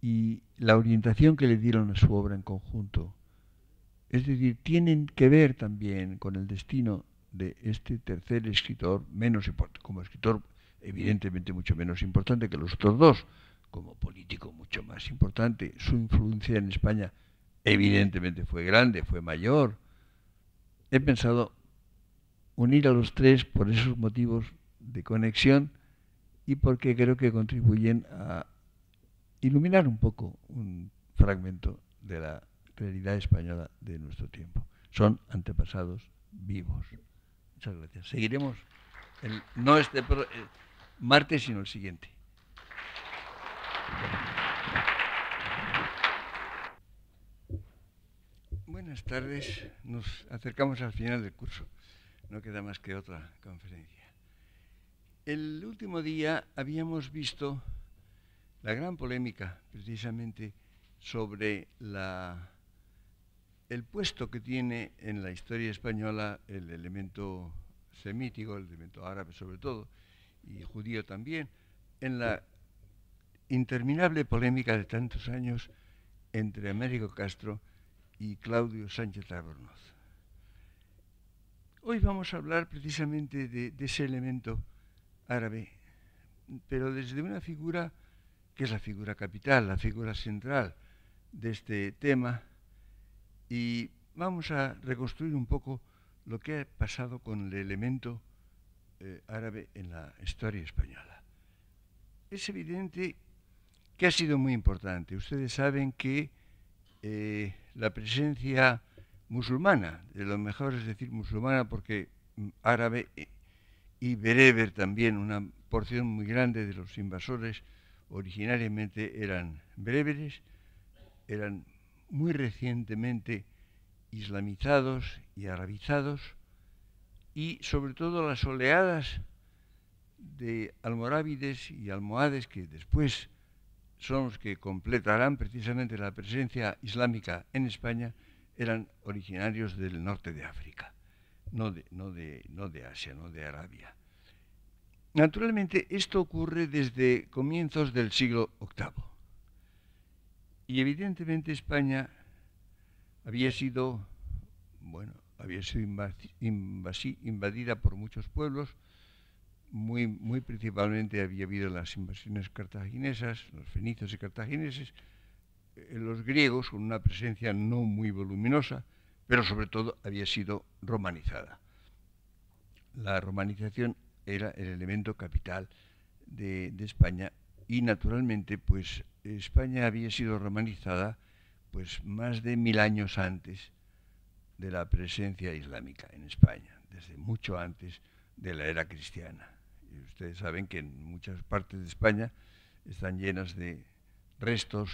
y la orientación que le dieron a su obra en conjunto. Es decir, tienen que ver también con el destino de este tercer escritor, menos como escritor evidentemente mucho menos importante que los otros dos, como político mucho más importante, su influencia en España evidentemente fue grande, fue mayor. He pensado unir a los tres por esos motivos de conexión y porque creo que contribuyen a iluminar un poco un fragmento de la realidad española de nuestro tiempo. Son antepasados vivos. Muchas gracias. Seguiremos, no este eh, martes, sino el siguiente. Buenas tardes. Nos acercamos al final del curso. No queda más que otra conferencia. El último día habíamos visto la gran polémica precisamente sobre la el puesto que tiene en la historia española el elemento semítico, el elemento árabe sobre todo, y judío también, en la interminable polémica de tantos años entre Américo Castro y Claudio Sánchez Arbornoz. Hoy vamos a hablar precisamente de ese elemento árabe, pero desde una figura que es la figura capital, la figura central de este tema, y vamos a reconstruir un poco lo que ha pasado con el elemento eh, árabe en la historia española. Es evidente que ha sido muy importante. Ustedes saben que eh, la presencia musulmana, de lo mejor es decir musulmana porque mm, árabe eh, y bereber también, una porción muy grande de los invasores originariamente eran bereberes, eran muy recientemente islamizados y arabizados, y sobre todo las oleadas de almorávides y almohades que después son los que completarán precisamente la presencia islámica en España, eran originarios del norte de África, no de, no de, no de Asia, no de Arabia. Naturalmente, esto ocurre desde comienzos del siglo VIII. Y evidentemente España había sido, bueno, había sido invadida por muchos pueblos, muy, muy principalmente había habido las invasiones cartaginesas, los fenicios y cartagineses, eh, los griegos con una presencia no muy voluminosa, pero sobre todo había sido romanizada. La romanización era el elemento capital de, de España y naturalmente pues España había sido romanizada pues más de mil años antes de la presencia islámica en España, desde mucho antes de la era cristiana. Y ustedes saben que en muchas partes de España están llenas de restos,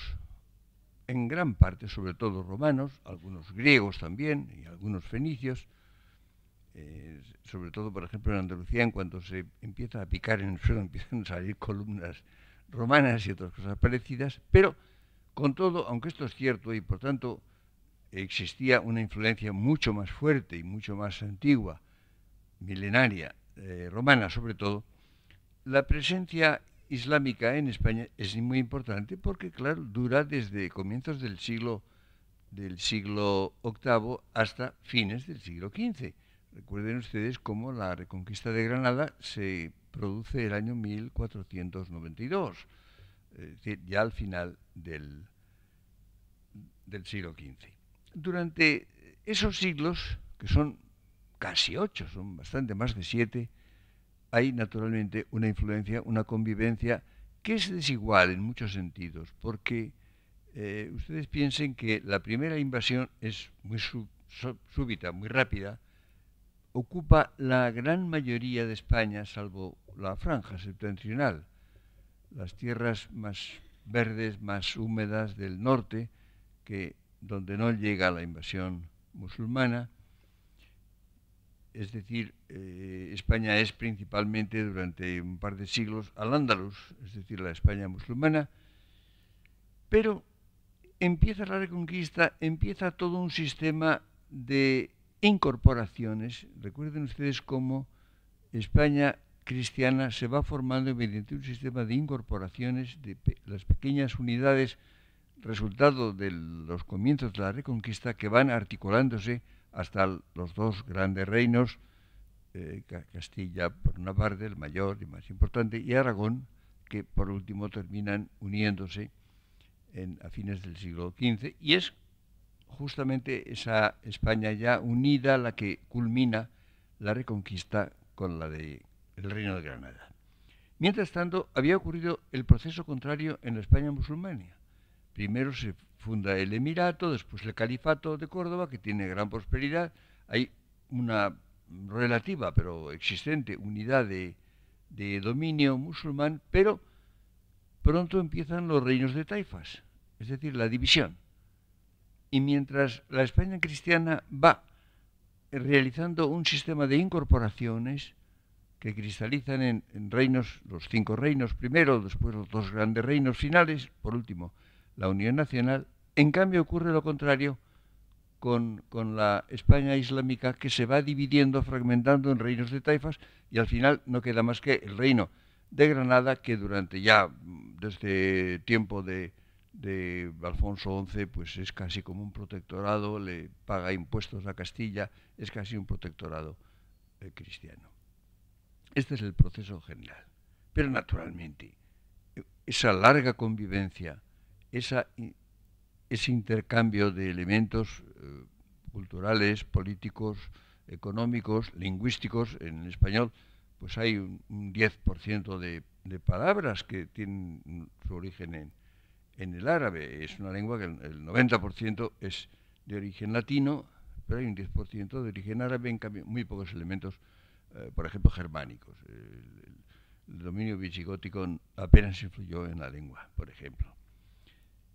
en gran parte, sobre todo romanos, algunos griegos también y algunos fenicios, eh, sobre todo, por ejemplo, en Andalucía, en cuanto se empieza a picar en el suelo, empiezan a salir columnas romanas y otras cosas parecidas, pero con todo, aunque esto es cierto y por tanto existía una influencia mucho más fuerte y mucho más antigua, milenaria, eh, romana sobre todo, la presencia islámica en España es muy importante porque, claro, dura desde comienzos del siglo, del siglo VIII hasta fines del siglo XV. Recuerden ustedes cómo la reconquista de Granada se produce el año 1492, es decir, ya al final del, del siglo XV. Durante esos siglos, que son casi ocho, son bastante más de siete, hay naturalmente una influencia, una convivencia que es desigual en muchos sentidos, porque eh, ustedes piensen que la primera invasión es muy súbita, muy rápida, ocupa la gran mayoría de España, salvo la franja septentrional, las tierras más verdes, más húmedas del norte, que donde no llega la invasión musulmana. Es decir, eh, España es principalmente durante un par de siglos al Andalus, es decir, la España musulmana, pero empieza la reconquista, empieza todo un sistema de incorporaciones. Recuerden ustedes cómo España cristiana se va formando mediante un sistema de incorporaciones de las pequeñas unidades resultado de los comienzos de la Reconquista que van articulándose hasta los dos grandes reinos, eh, Castilla por una parte, el mayor y más importante, y Aragón, que por último terminan uniéndose a fines del siglo XV, y es justamente esa España ya unida la que culmina la reconquista con la del Reino de Granada. Mientras tanto, había ocurrido el proceso contrario en la España musulmana. Primero se funda el Emirato, después el Califato de Córdoba, que tiene gran prosperidad. Hay una relativa, pero existente, unidad de dominio musulmán, pero pronto empiezan los reinos de taifas, es decir, la división. Y mientras la España cristiana va realizando un sistema de incorporaciones que cristalizan en, reinos, los cinco reinos primero, después los dos grandes reinos finales, por último, la Unión Nacional, en cambio ocurre lo contrario con, la España islámica que se va dividiendo, fragmentando en reinos de taifas y al final no queda más que el reino de Granada que durante ya desde tiempo de, de Alfonso XI pues es casi como un protectorado, le paga impuestos a Castilla, es casi un protectorado eh, cristiano. Este es el proceso general. Pero naturalmente, eh, esa larga convivencia, esa, ese intercambio de elementos eh, culturales, políticos, económicos, lingüísticos, en español, pues hay un, 10% de palabras que tienen su origen en, en el árabe. Es una lengua que el, 90% es de origen latino, pero hay un 10% de origen árabe, en cambio muy pocos elementos, eh, por ejemplo, germánicos. El, dominio visigótico apenas influyó en la lengua, por ejemplo.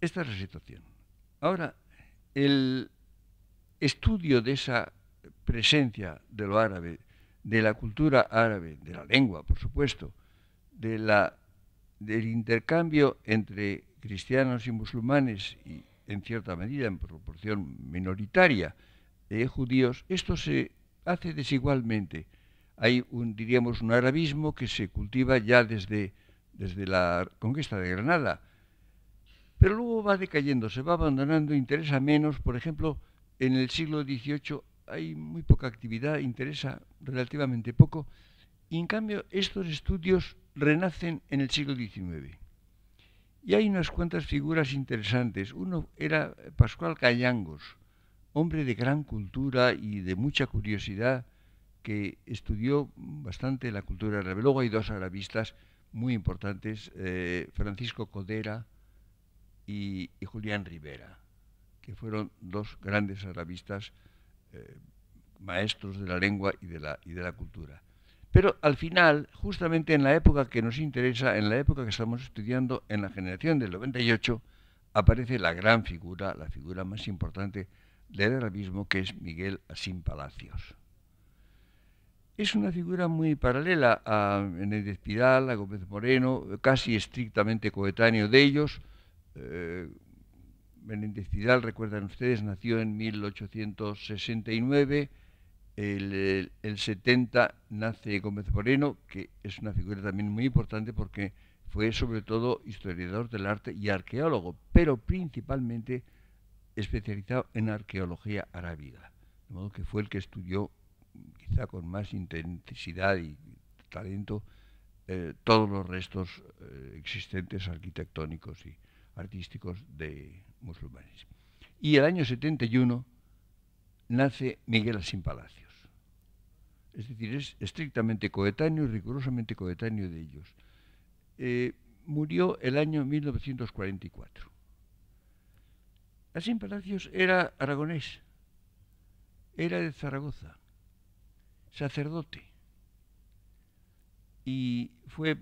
Esta es la situación. Ahora, el estudio de esa presencia de lo árabe, de la cultura árabe, de la lengua, por supuesto, de la, del intercambio entre cristianos y musulmanes, y en cierta medida en proporción minoritaria, eh, judíos, esto se hace desigualmente. Hay, un, diríamos, un arabismo que se cultiva ya desde, desde la conquista de Granada, pero luego va decayendo, se va abandonando, interesa menos. Por ejemplo, en el siglo XVIII hay muy poca actividad, interesa relativamente poco, y en cambio estos estudios renacen en el siglo XIX. Y hay unas cuantas figuras interesantes. Uno era Pascual Callangos, hombre de gran cultura y de mucha curiosidad, que estudió bastante la cultura árabe. Luego hay dos arabistas muy importantes, eh, Francisco Codera y, Julián Rivera, que fueron dos grandes arabistas, eh, maestros de la lengua y de la cultura. Pero al final, justamente en la época que nos interesa, en la época que estamos estudiando, en la generación del 98, aparece la gran figura, la figura más importante del arabismo, que es Miguel Asín Palacios. Es una figura muy paralela a Menéndez Pidal, a Gómez Moreno, casi estrictamente coetáneo de ellos. Eh, Menéndez Pidal, recuerdan ustedes, nació en 1869 el, 70 nace Gómez Moreno, que es una figura también muy importante porque fue sobre todo historiador del arte y arqueólogo, pero principalmente especializado en arqueología arábiga. De modo que fue el que estudió, quizá con más intensidad y talento, eh, todos los restos eh, existentes arquitectónicos y artísticos de musulmanes. Y el año 71 nace Miguel sin Palacio. Es decir, es estrictamente coetáneo y rigurosamente coetáneo de ellos. Eh, murió el año 1944. Asín Palacios era aragonés, era de Zaragoza, sacerdote y fue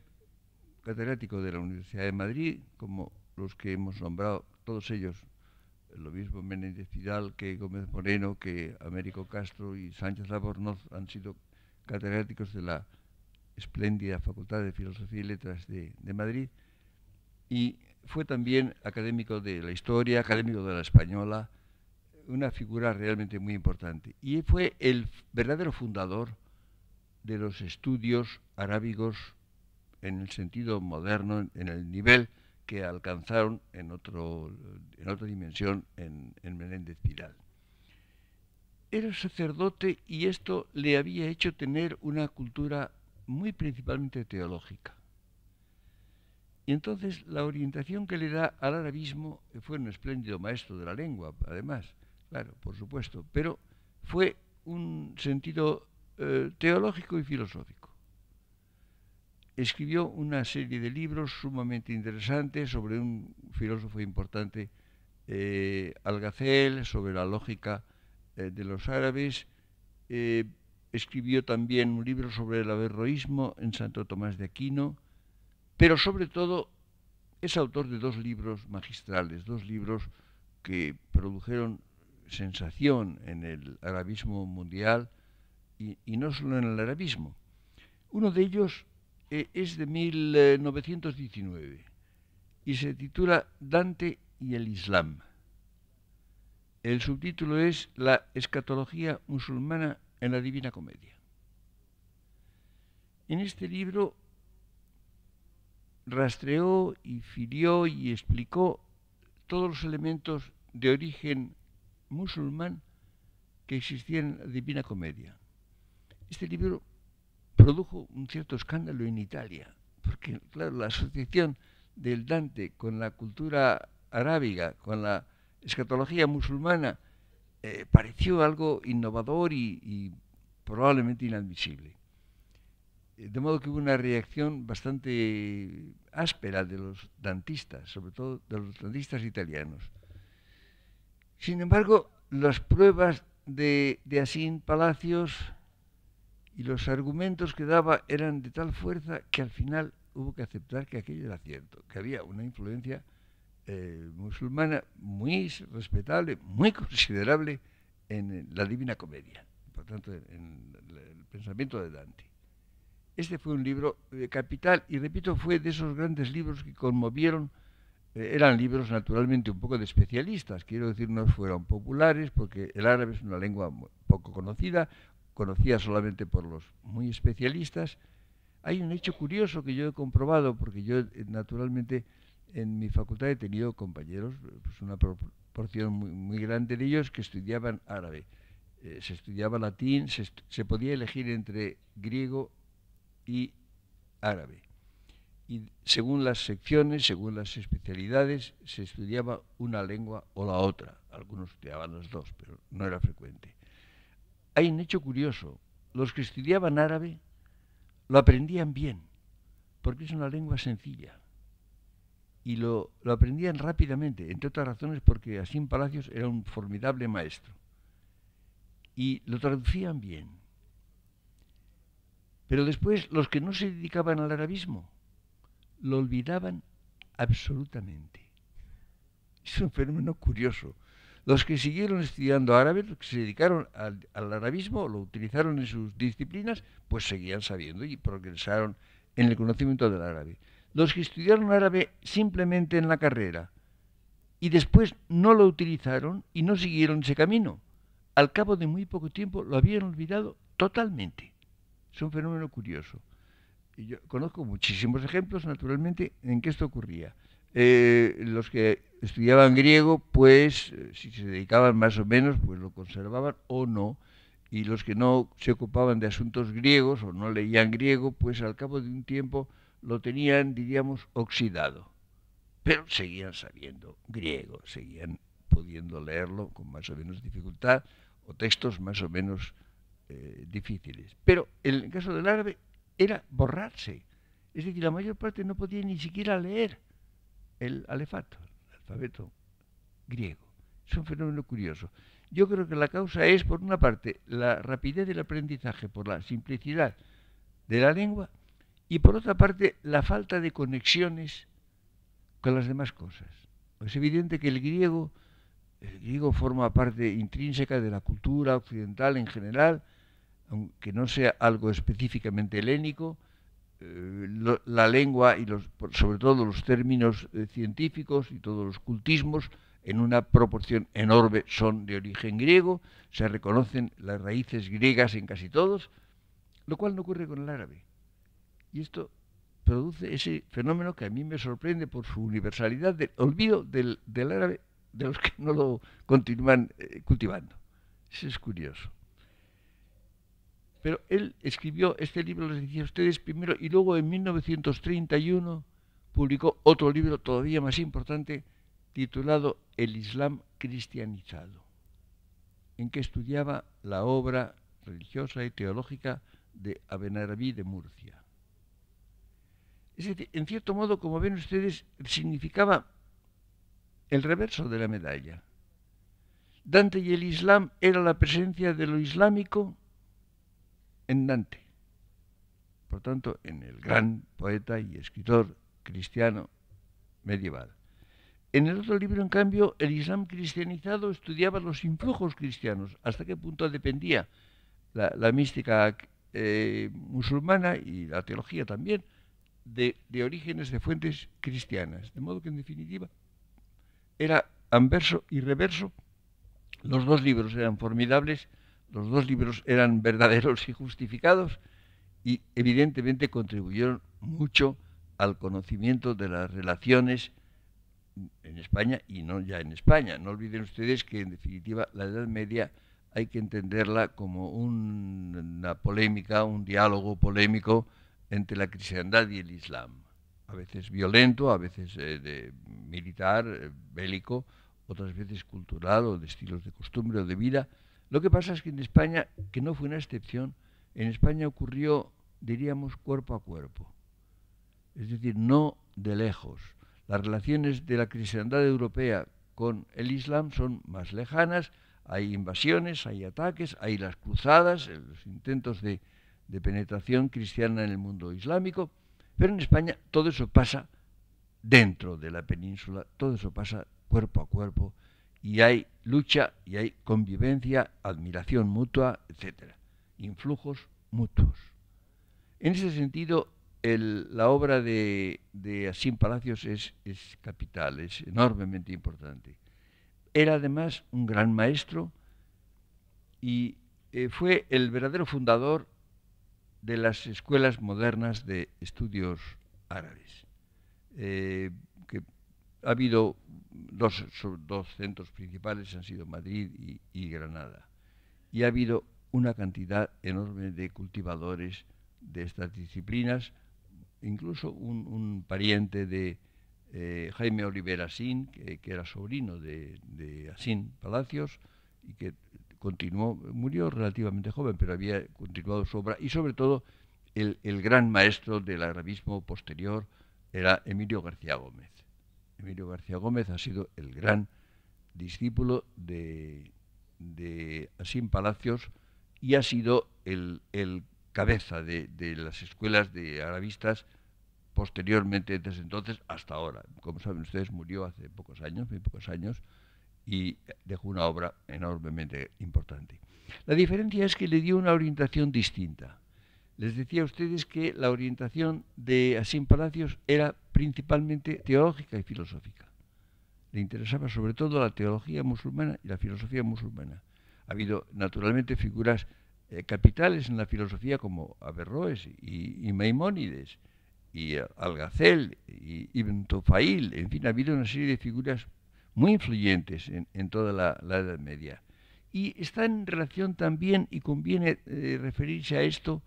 catedrático de la Universidad de Madrid, como los que hemos nombrado, todos ellos, el obispo Menéndez Pidal, que Gómez Moreno, que Américo Castro y Sánchez Labornoz han sido catedráticos de la espléndida Facultad de Filosofía y Letras de, Madrid, y fue también académico de la historia, académico de la española, una figura realmente muy importante. Y fue el verdadero fundador de los estudios arábigos en el sentido moderno, en el nivel que alcanzaron en, otra dimensión en, en Menéndez Pidal era sacerdote y esto le había hecho tener una cultura muy principalmente teológica. Y entonces la orientación que le da al arabismo, fue un espléndido maestro de la lengua, además, claro, por supuesto, pero fue un sentido eh, teológico y filosófico. Escribió una serie de libros sumamente interesantes sobre un filósofo importante, eh, Algacel, sobre la lógica eh, de los árabes, eh, escribió también un libro sobre el averroísmo en Santo Tomás de Aquino, pero sobre todo es autor de dos libros magistrales, dos libros que produjeron sensación en el arabismo mundial y, no solo en el arabismo. Uno de ellos eh, es de 1919 y se titula Dante y el Islam. El subtítulo es La escatología musulmana en la Divina Comedia. En este libro rastreó y filió y explicó todos los elementos de origen musulmán que existían en la Divina Comedia. Este libro produjo un cierto escándalo en Italia, porque claro, la asociación del Dante con la cultura arábiga, con la escatología musulmana eh, pareció algo innovador y, probablemente inadmisible. Eh, de modo que hubo una reacción bastante áspera de los dantistas, sobre todo de los dantistas italianos. Sin embargo, las pruebas de, de Asín Palacios y los argumentos que daba eran de tal fuerza que al final hubo que aceptar que aquello era cierto, que había una influencia eh, musulmana muy respetable, muy considerable en la Divina Comedia, por tanto, en el pensamiento de Dante. Este fue un libro de eh, capital y, repito, fue de esos grandes libros que conmovieron. Eh, eran libros naturalmente un poco de especialistas, quiero decir, no fueron populares porque el árabe es una lengua poco conocida, conocida solamente por los muy especialistas. Hay un hecho curioso que yo he comprobado, porque yo naturalmente en mi facultad he tenido compañeros, pues una proporción muy, grande de ellos que estudiaban árabe. Eh, se estudiaba latín, se, se, podía elegir entre griego y árabe. Y según las secciones, según las especialidades, se estudiaba una lengua o la otra. Algunos estudiaban las dos, pero no era frecuente. Hay un hecho curioso. Los que estudiaban árabe lo aprendían bien, porque es una lengua sencilla y lo, aprendían rápidamente, entre otras razones porque Asim Palacios era un formidable maestro. Y lo traducían bien. Pero después los que no se dedicaban al arabismo lo olvidaban absolutamente. Es un fenómeno curioso. Los que siguieron estudiando árabe, los que se dedicaron al, al arabismo, lo utilizaron en sus disciplinas, pues seguían sabiendo y progresaron en el conocimiento del árabe los que estudiaron árabe simplemente en la carrera y después no lo utilizaron y no siguieron ese camino. Al cabo de muy poco tiempo lo habían olvidado totalmente. Es un fenómeno curioso. Y Yo conozco muchísimos ejemplos, naturalmente, en que esto ocurría. Eh, los que estudiaban griego, pues eh, si se dedicaban más o menos, pues lo conservaban o no. Y los que no se ocupaban de asuntos griegos o no leían griego, pues al cabo de un tiempo lo tenían, diríamos, oxidado, pero seguían sabiendo griego, seguían pudiendo leerlo con más o menos dificultad o textos más o menos eh, difíciles. Pero en el caso del árabe era borrarse, es decir, la mayor parte no podía ni siquiera leer el alefato, el alfabeto griego. Es un fenómeno curioso. Yo creo que la causa es, por una parte, la rapidez del aprendizaje, por la simplicidad de la lengua, y por otra parte la falta de conexiones con las demás cosas. Es evidente que el griego, griego forma parte intrínseca de la cultura occidental en general, aunque no sea algo específicamente helénico, eh, la lengua y los, sobre todo los términos eh, científicos y todos los cultismos en una proporción enorme son de origen griego, se reconocen las raíces griegas en casi todos, lo cual no ocurre con el árabe. Y esto produce ese fenómeno que a mí me sorprende por su universalidad del olvido del, árabe de los que no lo continúan eh, cultivando. Eso es curioso. Pero él escribió este libro, les decía a ustedes primero, y luego en 1931 publicó otro libro todavía más importante titulado El Islam cristianizado, en que estudiaba la obra religiosa y teológica de Abenarabí de Murcia. Es decir, en cierto modo, como ven ustedes, significaba el reverso de la medalla. Dante y el Islam era la presencia de lo islámico en Dante. Por tanto, en el gran poeta y escritor cristiano medieval. En el otro libro, en cambio, el Islam cristianizado estudiaba los influjos cristianos, hasta qué punto dependía la, mística eh, musulmana y la teología también de, orígenes de fuentes cristianas. De modo que, en definitiva, era anverso y reverso. Los dos libros eran formidables, los dos libros eran verdaderos y justificados y evidentemente contribuyeron mucho al conocimiento de las relaciones en España y no ya en España. No olviden ustedes que en definitiva la Edad Media hay que entenderla como una polémica, un diálogo polémico entre la cristiandad y el islam, a veces violento, a veces eh, de, militar, eh, bélico, otras veces cultural o de estilos de costumbre o de vida. Lo que pasa es que en España, que no fue una excepción, en España ocurrió, diríamos, cuerpo a cuerpo, es decir, no de lejos. Las relaciones de la cristiandad europea con el Islam son más lejanas, hay invasiones, hay ataques, hay las cruzadas, eh, los intentos de, de penetración cristiana en el mundo islámico, pero en España todo eso pasa dentro de la península, todo eso pasa cuerpo a cuerpo y hay lucha y hay convivencia, admiración mutua, etcétera, influjos mutuos. En ese sentido, la obra de, de Palacios es, capital, es enormemente importante. Era además un gran maestro y eh, fue el verdadero fundador de las escuelas modernas de estudios árabes. Eh, que ha habido dos, dos, centros principales, han sido Madrid y, Granada. Y ha habido una cantidad enorme de cultivadores de estas disciplinas, incluso un, pariente de eh, Jaime Olivera Asín, que, era sobrino de, de Asín Palacios y que continuó, murió relativamente joven, pero había continuado su obra y sobre todo el, gran maestro del arabismo posterior era Emilio García Gómez. Emilio García Gómez ha sido el gran discípulo de, de Palacios y ha sido el, cabeza de, de, las escuelas de arabistas posteriormente, desde entonces hasta ahora. Como saben ustedes, murió hace pocos años, muy pocos años, y dejó una obra enormemente importante. La diferencia es que le dio una orientación distinta. Les decía a ustedes que la orientación de Asim Palacios era principalmente teológica y filosófica. Le interesaba sobre todo la teología musulmana y la filosofía musulmana. Ha habido, naturalmente, figuras eh, capitales en la filosofía como Averroes y, y Maimónides y Algacel y Ibn Tofail. En fin, ha habido una serie de figuras muy influyentes en, toda la, Edad Media. Y está en relación también, y conviene eh, referirse a esto,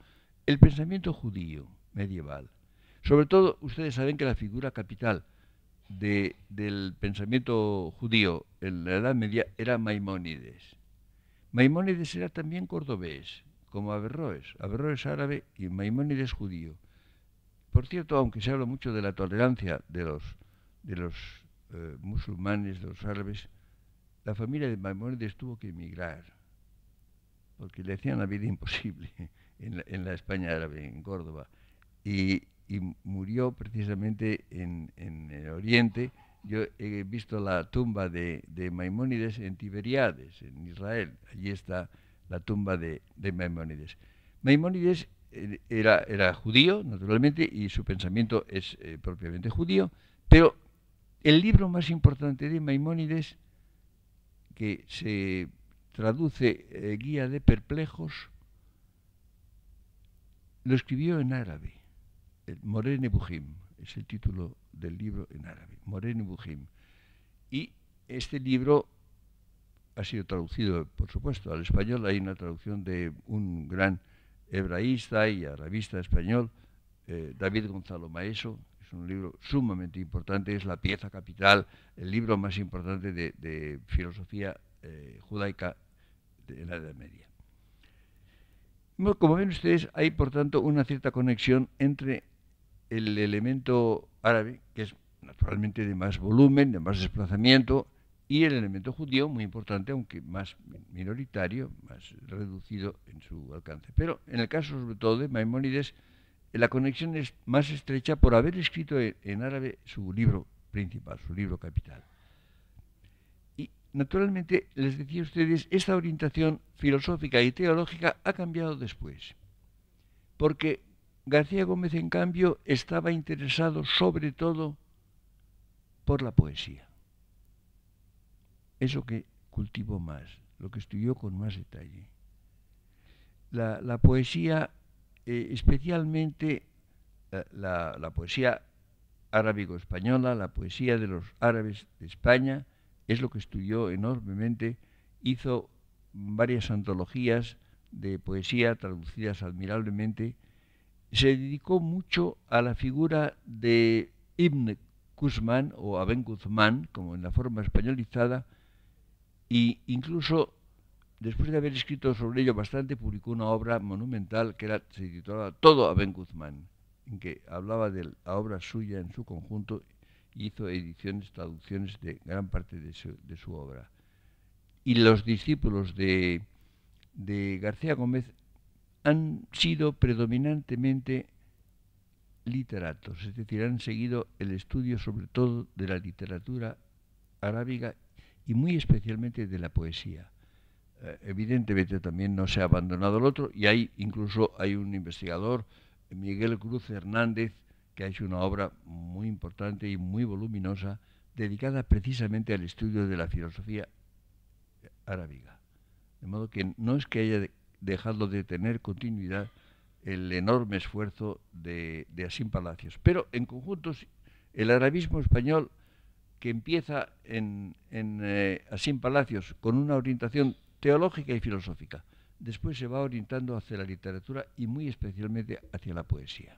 el pensamiento judío medieval. Sobre todo, ustedes saben que la figura capital del pensamiento judío en la Edad Media era Maimónides. Maimónides era también cordobés, como Averroes. Averroes árabe y Maimónides judío. Por cierto, aunque se habla mucho de la tolerancia de los, de los eh, musulmanes, los árabes, la familia de Maimónides tuvo que emigrar, porque le hacían la vida imposible en la, España árabe, en Córdoba, y, murió precisamente en, el Oriente. Yo he visto la tumba de, de Maimónides en Tiberiades, en Israel. Allí está la tumba de, de Maimónides. Maimónides eh, era, era, judío, naturalmente, y su pensamiento es eh, propiamente judío, pero el libro más importante de Maimónides, que se traduce eh, Guía de Perplejos, lo escribió en árabe, eh, Morene Bujim, es el título del libro en árabe, Morene Bujim. Y este libro ha sido traducido, por supuesto, al español. Hay una traducción de un gran hebraísta y arabista español, eh, David Gonzalo Maeso, es un libro sumamente importante, es la pieza capital, el libro más importante de, filosofía eh, judaica de la Edad Media. Como ven ustedes, hay por tanto una cierta conexión entre el elemento árabe, que es naturalmente de más volumen, de más desplazamiento, y el elemento judío, muy importante, aunque más minoritario, más reducido en su alcance. Pero en el caso sobre todo de Maimónides, la conexión es más estrecha por haber escrito en, árabe su libro principal, su libro capital. Y naturalmente les decía a ustedes, esta orientación filosófica y teológica ha cambiado después, porque García Gómez, en cambio, estaba interesado sobre todo por la poesía. Eso que cultivó más, lo que estudió con más detalle. la poesía eh, especialmente eh, la, poesía árabe-española, la poesía de los árabes de España, es lo que estudió enormemente, hizo varias antologías de poesía traducidas admirablemente, se dedicó mucho a la figura de Ibn Guzmán o Aben Guzmán, como en la forma españolizada, e incluso después de haber escrito sobre ello bastante, publicó una obra monumental que se titulaba Todo a Ben Guzmán, en que hablaba de la obra suya en su conjunto y hizo ediciones, traducciones de gran parte de su, obra. Y los discípulos de, de García Gómez han sido predominantemente literatos, es decir, han seguido el estudio sobre todo de la literatura arábiga y muy especialmente de la poesía. Eh, evidentemente también no se ha abandonado el otro y hay incluso hay un investigador, Miguel Cruz Hernández, que ha hecho una obra muy importante y muy voluminosa dedicada precisamente al estudio de la filosofía arábiga. De modo que no es que haya dejado de tener continuidad el enorme esfuerzo de, de Asín Palacios, pero en conjunto el arabismo español que empieza en, en eh, Asín Palacios con una orientación teológica y filosófica. Después se va orientando hacia la literatura y muy especialmente hacia la poesía.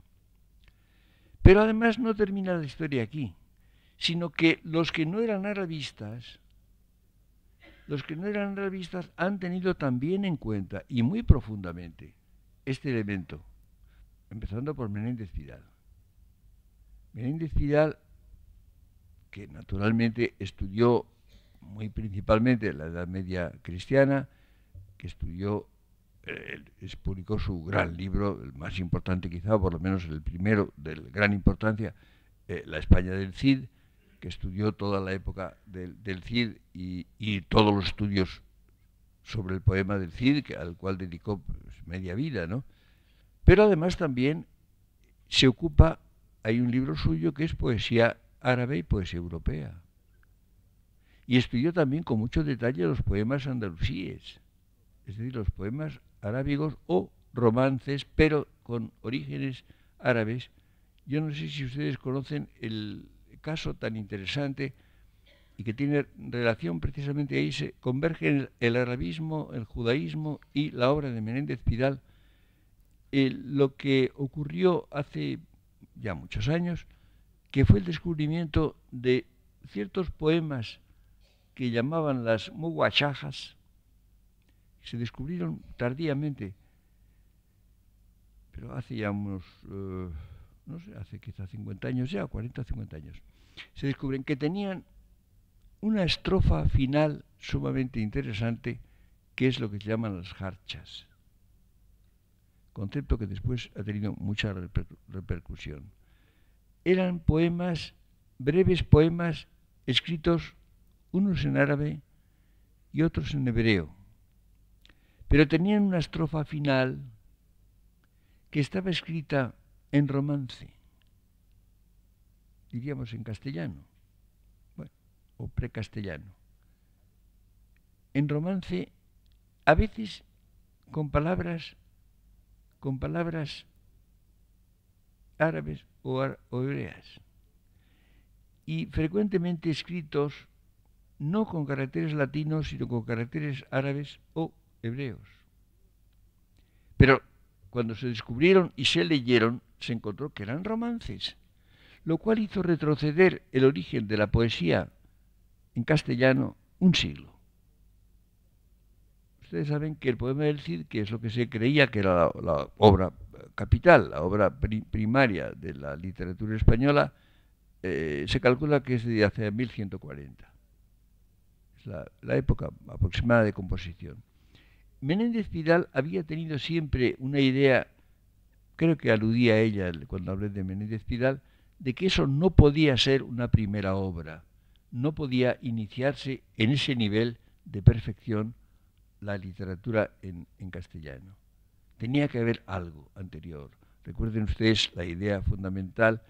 Pero además no termina la historia aquí, sino que los que no eran arabistas, los que no eran arabistas han tenido también en cuenta y muy profundamente este elemento, empezando por Menéndez Pidal. Menéndez Pidal, que naturalmente estudió muy principalmente la Edad Media cristiana, que estudió, eh, publicó su gran libro, el más importante quizá, por lo menos el primero de gran importancia, eh, La España del Cid, que estudió toda la época del, Cid y, todos los estudios sobre el poema del Cid, al cual dedicó pues, media vida, ¿no? Pero además también se ocupa, hay un libro suyo que es poesía árabe y poesía europea y estudió también con mucho detalle los poemas andalusíes, es decir, los poemas arábigos o romances, pero con orígenes árabes. Yo no sé si ustedes conocen el caso tan interesante y que tiene relación precisamente ahí, se convergen el, arabismo, el judaísmo y la obra de Menéndez Pidal, eh, lo que ocurrió hace ya muchos años, que fue el descubrimiento de ciertos poemas que llamaban las muguachajas, se descubrieron tardíamente, pero hace ya unos, eh, no sé, hace quizá 50 años ya, 40, 50 años, se descubren que tenían una estrofa final sumamente interesante, que es lo que se llaman las jarchas, concepto que después ha tenido mucha repercusión. Eran poemas, breves poemas escritos unos en árabe y otros en hebreo, pero tenían una estrofa final que estaba escrita en romance, diríamos en castellano, o o precastellano. En romance, a veces con palabras, con palabras árabes o, o hebreas, y frecuentemente escritos no con caracteres latinos, sino con caracteres árabes o hebreos. Pero cuando se descubrieron y se leyeron, se encontró que eran romances, lo cual hizo retroceder el origen de la poesía en castellano un siglo. Ustedes saben que el poema del Cid, que es lo que se creía que era la, obra capital, la obra primaria de la literatura española, eh, se calcula que es de hace 1140 la, época aproximada de composición. Menéndez Pidal había tenido siempre una idea, creo que aludía a ella cuando hablé de Menéndez Pidal, de que eso no podía ser una primera obra, no podía iniciarse en ese nivel de perfección la literatura en, castellano. Tenía que haber algo anterior. Recuerden ustedes la idea fundamental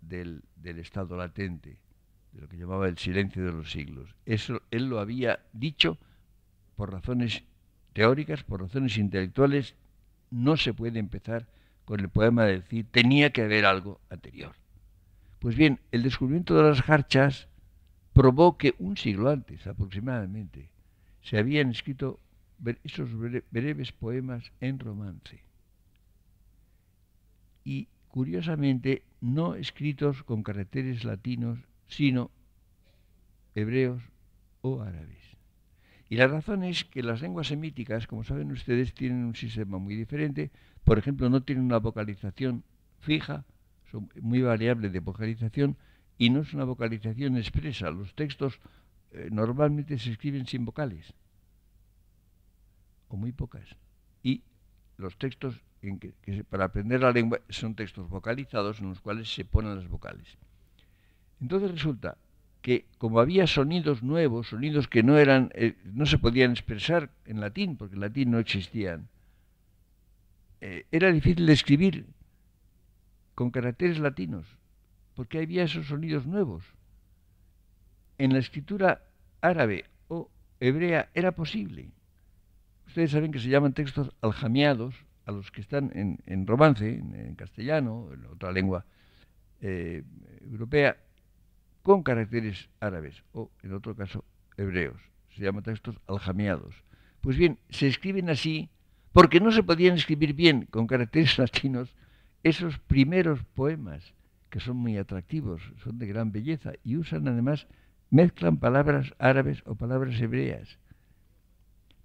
del, del estado latente, de lo que llamaba el silencio de los siglos. Eso él lo había dicho por razones teóricas, por razones intelectuales, no se puede empezar con el poema de decir tenía que haber algo anterior. Pues bien, el descubrimiento de las jarchas probó que un siglo antes aproximadamente se habían escrito esos breves poemas en romance. Y curiosamente no escritos con caracteres latinos sino hebreos o árabes. Y la razón es que las lenguas semíticas, como saben ustedes, tienen un sistema muy diferente. Por ejemplo, no tienen una vocalización fija, son muy variables de vocalización, y no es una vocalización expresa. Los textos eh, normalmente se escriben sin vocales, o muy pocas. Y los textos para aprender la lengua son textos vocalizados en los cuales se ponen las vocales. Entonces resulta que como había sonidos nuevos, sonidos que no eran, eh, no se podían expresar en latín, porque en latín no existían, eh, era difícil de escribir con caracteres latinos, porque había esos sonidos nuevos. En la escritura árabe o hebrea era posible. Ustedes saben que se llaman textos aljamiados a los que están en, romance, en, castellano, en otra lengua eh, europea, con caracteres árabes o, en otro caso, hebreos. Se llaman textos aljameados. Pues bien, se escriben así porque no se podían escribir bien con caracteres latinos esos primeros poemas, que son muy atractivos, son de gran belleza y usan además, mezclan palabras árabes o palabras hebreas.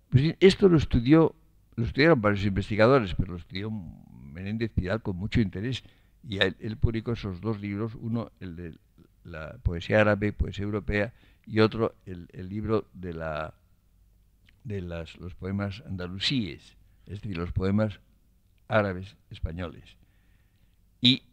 Pues bien, esto lo estudió, lo estudiaron varios investigadores, pero lo estudió Menéndez Pidal con mucho interés y él, él publicó esos dos libros, uno, el del la poesía árabe, poesía europea, y otro, el, libro de, la, de las, los poemas andalusíes, es decir, los poemas árabes españoles. Y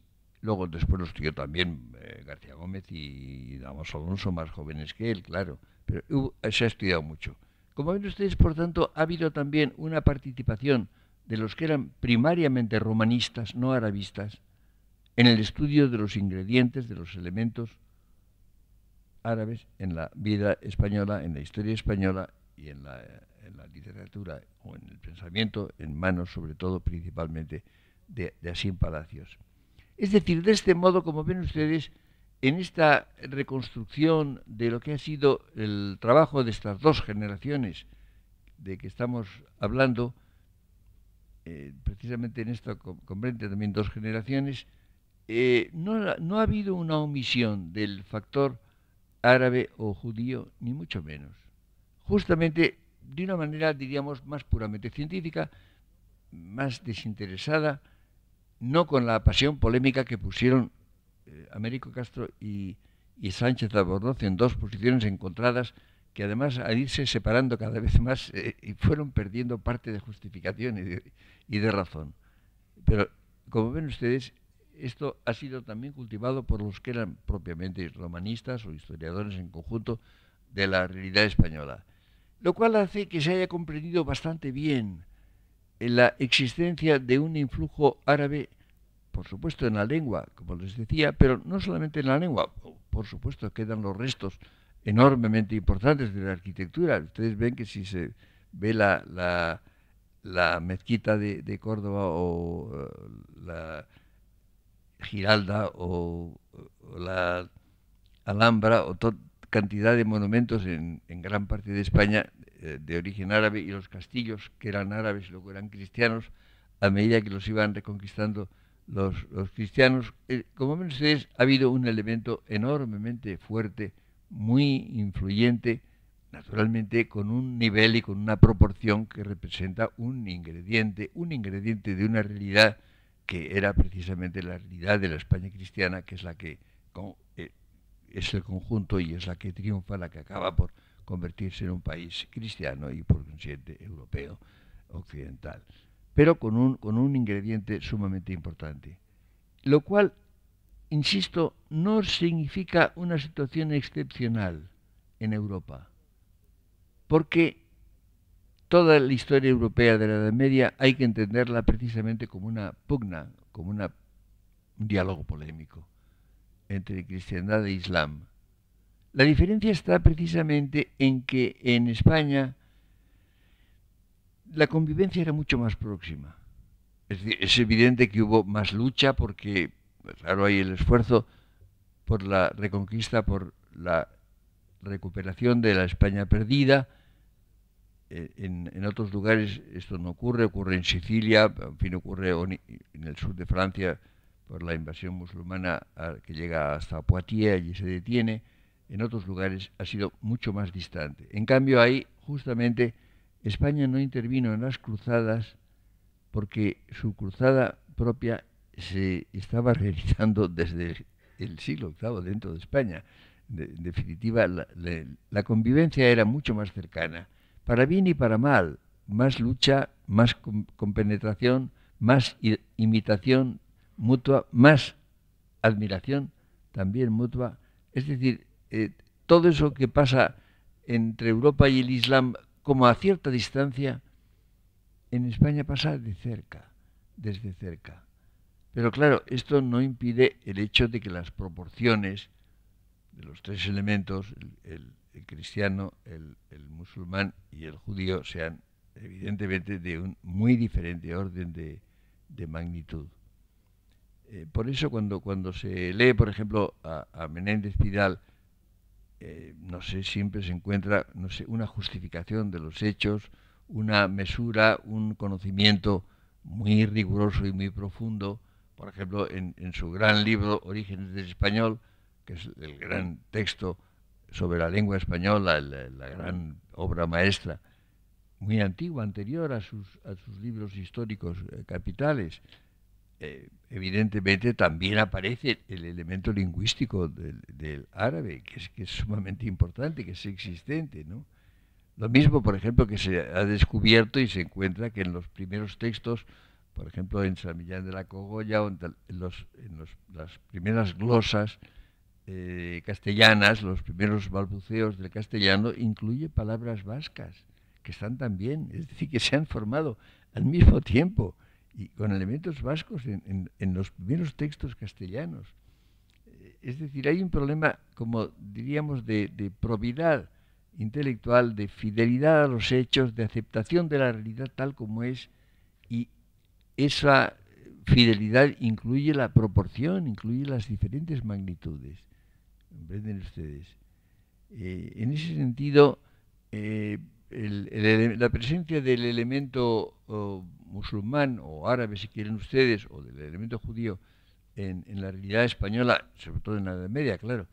luego después lo estudió también eh, García Gómez y Damos Alonso, más jóvenes que él, claro, pero se ha estudiado mucho. Como ven ustedes, por tanto, ha habido también una participación de los que eran primariamente romanistas, no arabistas, en el estudio de los ingredientes, de los elementos árabes en la vida española, en la historia española y en la, literatura o en el pensamiento, en manos sobre todo principalmente de, de Asín Palacios. Es decir, de este modo, como ven ustedes, en esta reconstrucción de lo que ha sido el trabajo de estas dos generaciones de que estamos hablando, eh, precisamente en esto comprende también dos generaciones, eh, no, no, ha habido una omisión del factor árabe o judío, ni mucho menos. Justamente de una manera, diríamos, más puramente científica, más desinteresada, no con la pasión polémica que pusieron eh, Américo Castro y, Sánchez Albornoz en dos posiciones encontradas que además al irse separando cada vez más eh, y fueron perdiendo parte de justificación y de razón. Pero como ven ustedes, esto ha sido también cultivado por los que eran propiamente romanistas o historiadores en conjunto de la realidad española, lo cual hace que se haya comprendido bastante bien la existencia de un influjo árabe, por supuesto en la lengua, como les decía, pero no solamente en la lengua, por supuesto quedan los restos enormemente importantes de la arquitectura. Ustedes ven que si se ve la, mezquita de, Córdoba o eh, la Giralda o, la Alhambra o toda cantidad de monumentos en, gran parte de España eh, de origen árabe y los castillos que eran árabes y luego eran cristianos, a medida que los iban reconquistando los, cristianos, eh, como ven ustedes, ha habido un elemento enormemente fuerte, muy influyente, naturalmente con un nivel y con una proporción que representa un ingrediente, un ingrediente de una realidad que era precisamente la realidad de la España cristiana, que es la que eh, es el conjunto y es la que triunfa, la que acaba por convertirse en un país cristiano y por consiguiente europeo occidental, pero con un, con un ingrediente sumamente importante, lo cual, insisto, no significa una situación excepcional en Europa, porque toda la historia europea de la Edad Media hay que entenderla precisamente como una pugna, como un diálogo polémico entre cristiandad e islam. La diferencia está precisamente en que en España la convivencia era mucho más próxima. Es, es evidente que hubo más lucha porque, claro, hay el esfuerzo por la reconquista, por la recuperación de la España perdida, eh, en, otros lugares esto no ocurre, ocurre en Sicilia, en fin, ocurre en el sur de Francia por la invasión musulmana que llega hasta Poitiers, y se detiene, en otros lugares ha sido mucho más distante. En cambio ahí, justamente, España no intervino en las cruzadas porque su cruzada propia se estaba realizando desde el siglo VIII dentro de España. en definitiva, la convivencia era mucho más cercana para bien y para mal, más lucha, más compenetración, más imitación mutua, más admiración también mutua. Es decir, eh, todo eso que pasa entre Europa y el Islam como a cierta distancia, en España pasa de cerca, desde cerca. Pero claro, esto no impide el hecho de que las proporciones de los tres elementos, el el cristiano, el, musulmán y el judío sean evidentemente de un muy diferente orden de, magnitud. Eh, por eso cuando, cuando se lee, por ejemplo, a, Menéndez Pidal, eh, no sé, siempre se encuentra no sé, una justificación de los hechos, una mesura, un conocimiento muy riguroso y muy profundo. Por ejemplo, en, en su gran libro Orígenes del Español, que es el gran texto sobre la lengua española, la, gran obra maestra, muy antigua, anterior a sus, libros históricos eh, capitales. Eh, evidentemente también aparece el elemento lingüístico del, árabe, que es, sumamente importante, que es existente. ¿no? Lo mismo, por ejemplo, que se ha descubierto y se encuentra que en los primeros textos, por ejemplo, en San Millán de la Cogolla o en, las primeras glosas, eh, castellanas, los primeros balbuceos del castellano, incluye palabras vascas, que están también, es decir, que se han formado al mismo tiempo y con elementos vascos en, los primeros textos castellanos. Eh, es decir, hay un problema, como diríamos, de, de probidad intelectual, de fidelidad a los hechos, de aceptación de la realidad tal como es, y esa fidelidad incluye la proporción, incluye las diferentes magnitudes. ¿Comprenden ustedes? Eh, en ese sentido, eh, la presencia del elemento musulmán o árabe, si quieren ustedes, o del elemento judío en, la realidad española, sobre todo en la Edad Media, claro,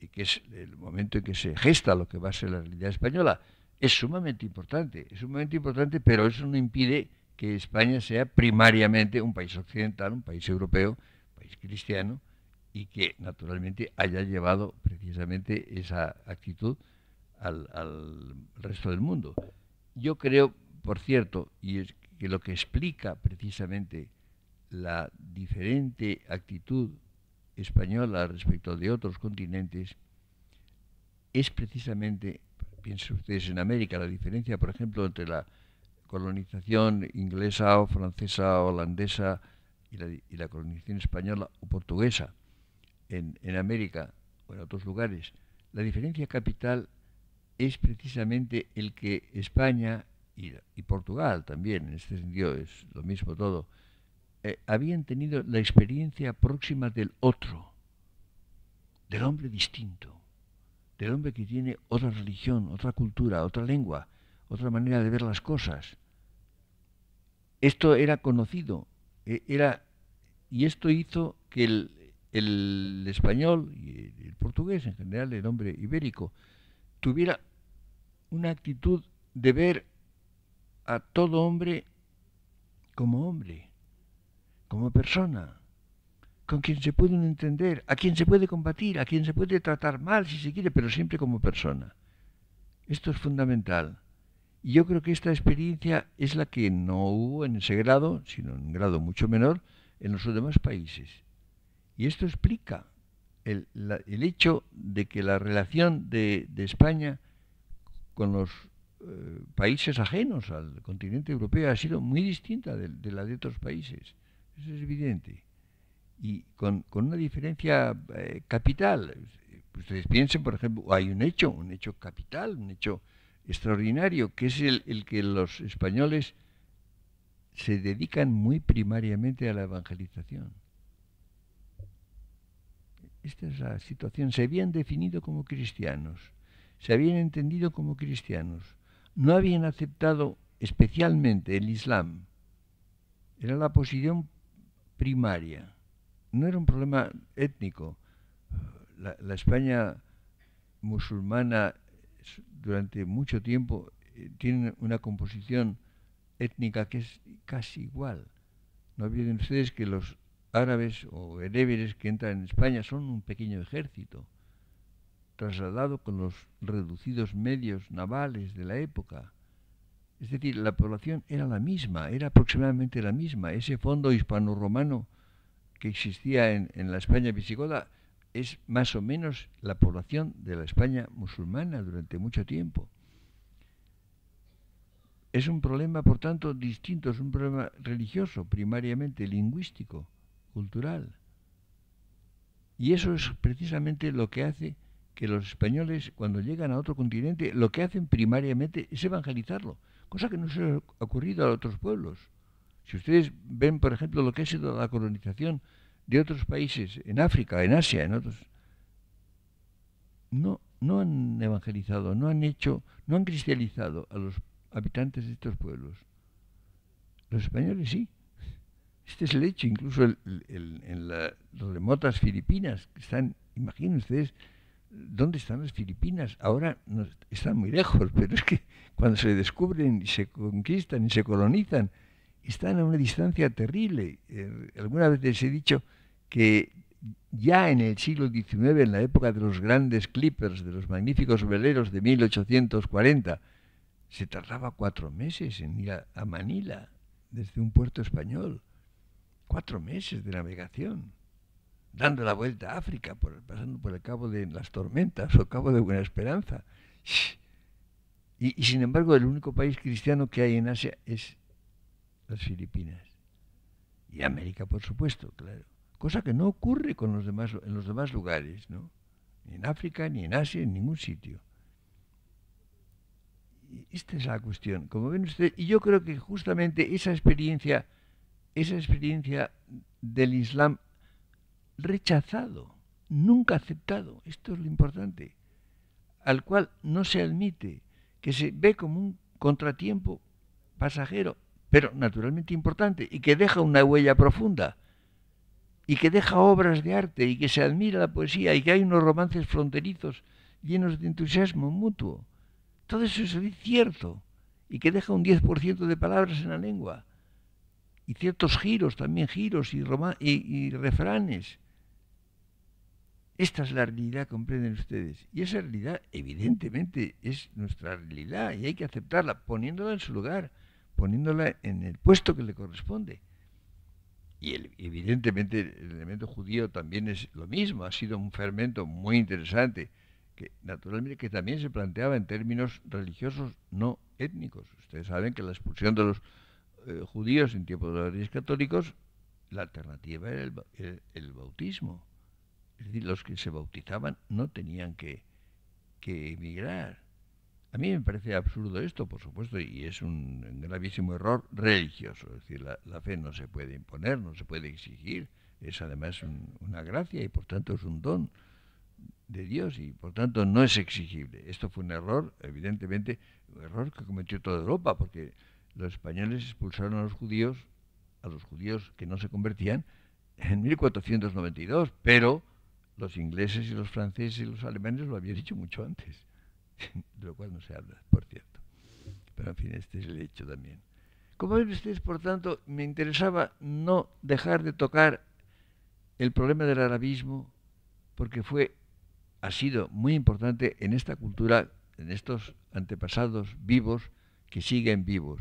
y que es el momento en que se gesta lo que va a ser la realidad española, es sumamente importante, es sumamente importante, pero eso no impide que España sea primariamente un país occidental, un país europeo, un país cristiano, y que naturalmente haya llevado precisamente esa actitud al, resto del mundo. Yo creo, por cierto, y es que lo que explica precisamente la diferente actitud española respecto de otros continentes es precisamente, piensen ustedes en América, la diferencia, por ejemplo, entre la colonización inglesa o francesa o holandesa y la colonización española o portuguesa en, América o en otros lugares, la diferencia capital es precisamente el que España y, Portugal también, en este sentido es lo mismo todo, eh, habían tenido la experiencia próxima del otro, del hombre distinto, del hombre que tiene otra religión, otra cultura, otra lengua, otra manera de ver las cosas. Esto era conocido, e, era, y esto hizo que el, el español y el portugués en general, el hombre ibérico, tuviera una actitud de ver a todo hombre como hombre, como persona, con quien se puede entender, a quien se puede combatir, a quien se puede tratar mal si se quiere, pero siempre como persona. Esto es fundamental. Y yo creo que esta experiencia es la que no hubo en ese grado, sino en un grado mucho menor, en los demás países. Y esto explica el, hecho de que la relación de, España con los eh, países ajenos al continente europeo ha sido muy distinta de, la de otros países. Eso es evidente. Y con, una diferencia eh, capital. Ustedes piensen, por ejemplo, hay un hecho, un hecho capital, un hecho extraordinario, que es el que los españoles se dedican muy primariamente a la evangelización. Esta es la situación. Se habían definido como cristianos, se habían entendido como cristianos, no habían aceptado especialmente el Islam. Era la posición primaria. No era un problema étnico. La, España musulmana durante mucho tiempo eh, tiene una composición étnica que es casi igual. ¿No olviden ustedes que los árabes o bereberes que entran en España son un pequeño ejército, trasladado con los reducidos medios navales de la época. Es decir, la población era la misma, era aproximadamente la misma. Ese fondo hispano-romano que existía en, en la España visigoda es más o menos la población de la España musulmana durante mucho tiempo. Es un problema, por tanto, distinto, es un problema religioso, primariamente lingüístico, cultural. Y eso es precisamente lo que hace que los españoles, cuando llegan a otro continente, lo que hacen primariamente es evangelizarlo, cosa que no se ha ocurrido a otros pueblos. Si ustedes ven, por ejemplo, lo que ha sido la colonización de otros países en África, en Asia, en otros, no, no han evangelizado, no han hecho, no han cristianizado a los habitantes de estos pueblos. Los españoles sí, este es el hecho, incluso en las remotas Filipinas, que están, Imagínense, ustedes, ¿dónde están las Filipinas? Ahora están muy lejos, pero es que cuando se descubren y se conquistan y se colonizan, están a una distancia terrible. Eh, alguna vez les he dicho que ya en el siglo XIX, en la época de los grandes clippers, de los magníficos veleros de 1840, se tardaba cuatro meses en ir a Manila desde un puerto español cuatro meses de navegación, dando la vuelta a África, pasando por el Cabo de las Tormentas o Cabo de Buena Esperanza. Y, sin embargo, el único país cristiano que hay en Asia es las Filipinas. Y América, por supuesto, claro. Cosa que no ocurre con los demás, en los demás lugares, ¿no? Ni en África, ni en Asia, en ningún sitio. esta es la cuestión. Como ven ustedes, y yo creo que justamente esa experiencia esa experiencia del Islam rechazado, nunca aceptado, esto es lo importante, al cual no se admite, que se ve como un contratiempo pasajero, pero naturalmente importante, y que deja una huella profunda, y que deja obras de arte, y que se admira la poesía, y que hay unos romances fronterizos llenos de entusiasmo mutuo. Todo eso es cierto, y que deja un 10% de palabras en la lengua y ciertos giros, también giros y, refranes. Esta es la realidad, comprenden ustedes. Y esa realidad, evidentemente, es nuestra realidad y hay que aceptarla poniéndola en su lugar, poniéndola en el puesto que le corresponde. Y evidentemente el elemento judío también es lo mismo, ha sido un fermento muy interesante, que naturalmente que también se planteaba en términos religiosos no étnicos. Ustedes saben que la expulsión de los eh, judíos en tiempos de los reyes católicos, la alternativa era el, bautismo. Es decir, los que se bautizaban no tenían que, emigrar. A mí me parece absurdo esto, por supuesto, y es un gravísimo error religioso. Es decir, la, la fe no se puede imponer, no se puede exigir. Es además una gracia y por tanto es un don de Dios y por tanto no es exigible. Esto fue un error, evidentemente, un error que cometió toda Europa, porque los españoles expulsaron a los judíos, a los judíos que no se convertían, en 1492, pero los ingleses y los franceses y los alemanes lo habían dicho mucho antes, de lo cual no se habla, por cierto. Pero en fin, este es el hecho también. Como ven ustedes, por tanto, me interesaba no dejar de tocar el problema del arabismo, porque fue, ha sido muy importante en esta cultura, en estos antepasados vivos que siguen vivos.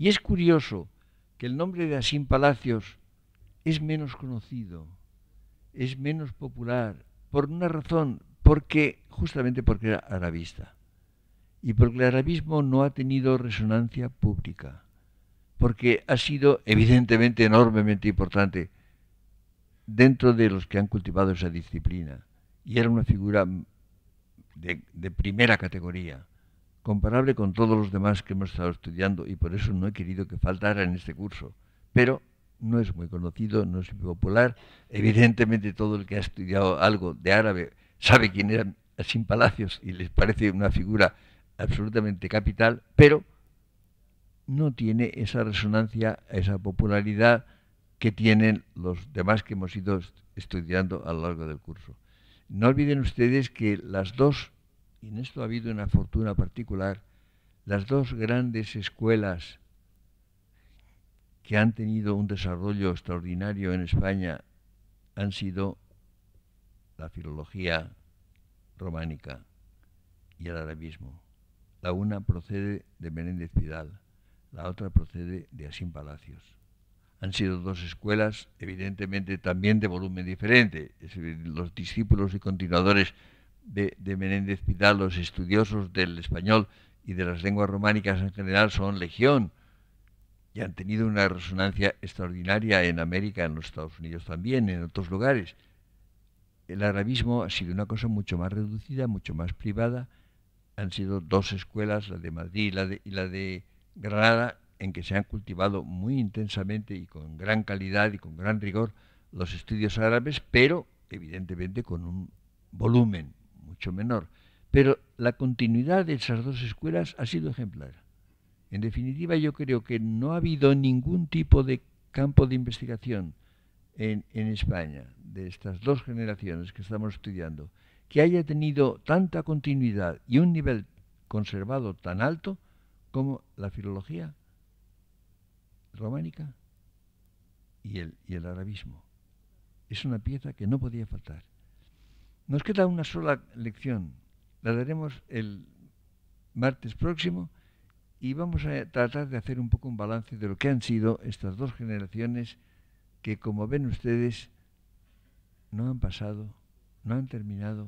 Y es curioso que el nombre de Asim Palacios es menos conocido, es menos popular, por una razón, porque justamente porque era arabista y porque el arabismo no ha tenido resonancia pública, porque ha sido evidentemente enormemente importante dentro de los que han cultivado esa disciplina y era una figura de primera categoría comparable con todos los demás que hemos estado estudiando y por eso no he querido que faltara en este curso. Pero no es muy conocido, no es muy popular. Evidentemente todo el que ha estudiado algo de árabe sabe quién era Sin Palacios y les parece una figura absolutamente capital, pero no tiene esa resonancia, esa popularidad que tienen los demás que hemos ido estudiando a lo largo del curso. No olviden ustedes que las dos y en esto ha habido una fortuna particular, las dos grandes escuelas que han tenido un desarrollo extraordinario en España han sido la filología románica y el arabismo. La una procede de Menéndez Pidal, la otra procede de Asín Palacios. Han sido dos escuelas, evidentemente también de volumen diferente. los discípulos y continuadores de, Menéndez Pidal, los estudiosos del español y de las lenguas románicas en general son legión y han tenido una resonancia extraordinaria en América, en los Estados Unidos también, en otros lugares. El arabismo ha sido una cosa mucho más reducida, mucho más privada. Han sido dos escuelas, la de Madrid y la de Granada, en que se han cultivado muy intensamente y con gran calidad y con gran rigor los estudios árabes, pero evidentemente con un volumen menor. Pero la continuidad de esas dos escuelas ha sido ejemplar. En definitiva, yo creo que no ha habido ningún tipo de campo de investigación en, España, de estas dos generaciones que estamos estudiando, que haya tenido tanta continuidad y un nivel conservado tan alto como la filología románica y el arabismo. Es una pieza que no podía faltar. Nos queda una sola lección. La daremos el martes próximo y vamos a tratar de hacer un poco un balance de lo que han sido estas dos generaciones que, como ven ustedes, no han pasado, no han terminado.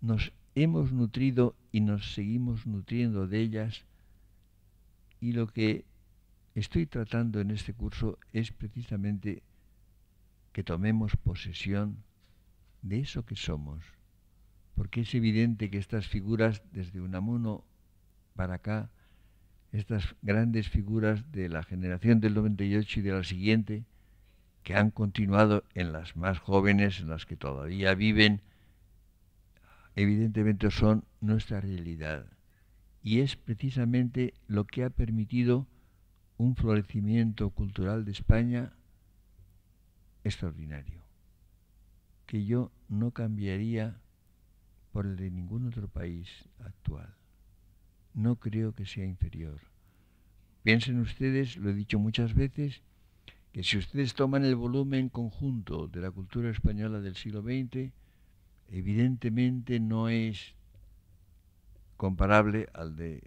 Nos hemos nutrido y nos seguimos nutriendo de ellas y lo que estoy tratando en este curso es precisamente que tomemos posesión de eso que somos, porque es evidente que estas figuras desde Unamuno para acá, estas grandes figuras de la generación del 98 y de la siguiente, que han continuado en las más jóvenes, en las que todavía viven, evidentemente son nuestra realidad. Y es precisamente lo que ha permitido un florecimiento cultural de España extraordinario que yo no cambiaría por el de ningún otro país actual. No creo que sea inferior. Piensen ustedes, lo he dicho muchas veces, que si ustedes toman el volumen conjunto de la cultura española del siglo XX, evidentemente no es comparable al de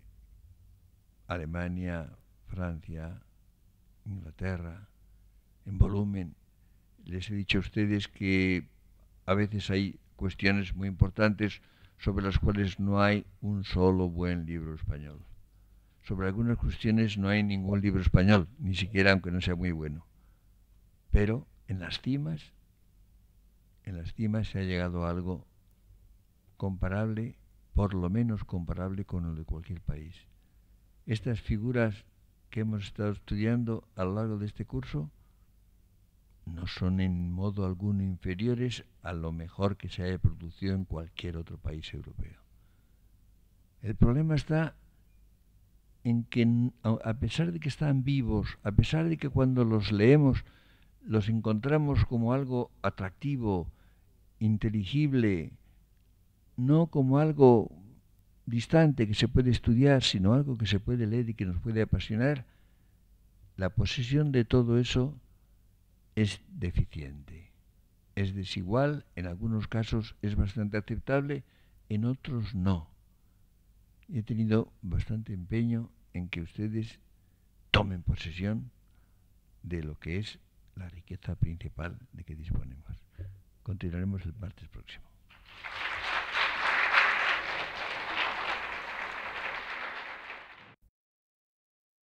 Alemania, Francia, Inglaterra, en volumen. Les he dicho a ustedes que a veces hay cuestiones muy importantes sobre las cuales no hay un solo buen libro español. Sobre algunas cuestiones no hay ningún libro español, ni siquiera aunque no sea muy bueno. Pero en las cimas, en las cimas se ha llegado a algo comparable, por lo menos comparable con el de cualquier país. Estas figuras que hemos estado estudiando a lo largo de este curso no son en modo alguno inferiores a lo mejor que se haya producido en cualquier otro país europeo. El problema está en que, a pesar de que están vivos, a pesar de que cuando los leemos los encontramos como algo atractivo, inteligible, no como algo distante que se puede estudiar, sino algo que se puede leer y que nos puede apasionar, la posesión de todo eso es deficiente, es desigual, en algunos casos es bastante aceptable, en otros no. He tenido bastante empeño en que ustedes tomen posesión de lo que es la riqueza principal de que disponemos. Continuaremos el martes próximo.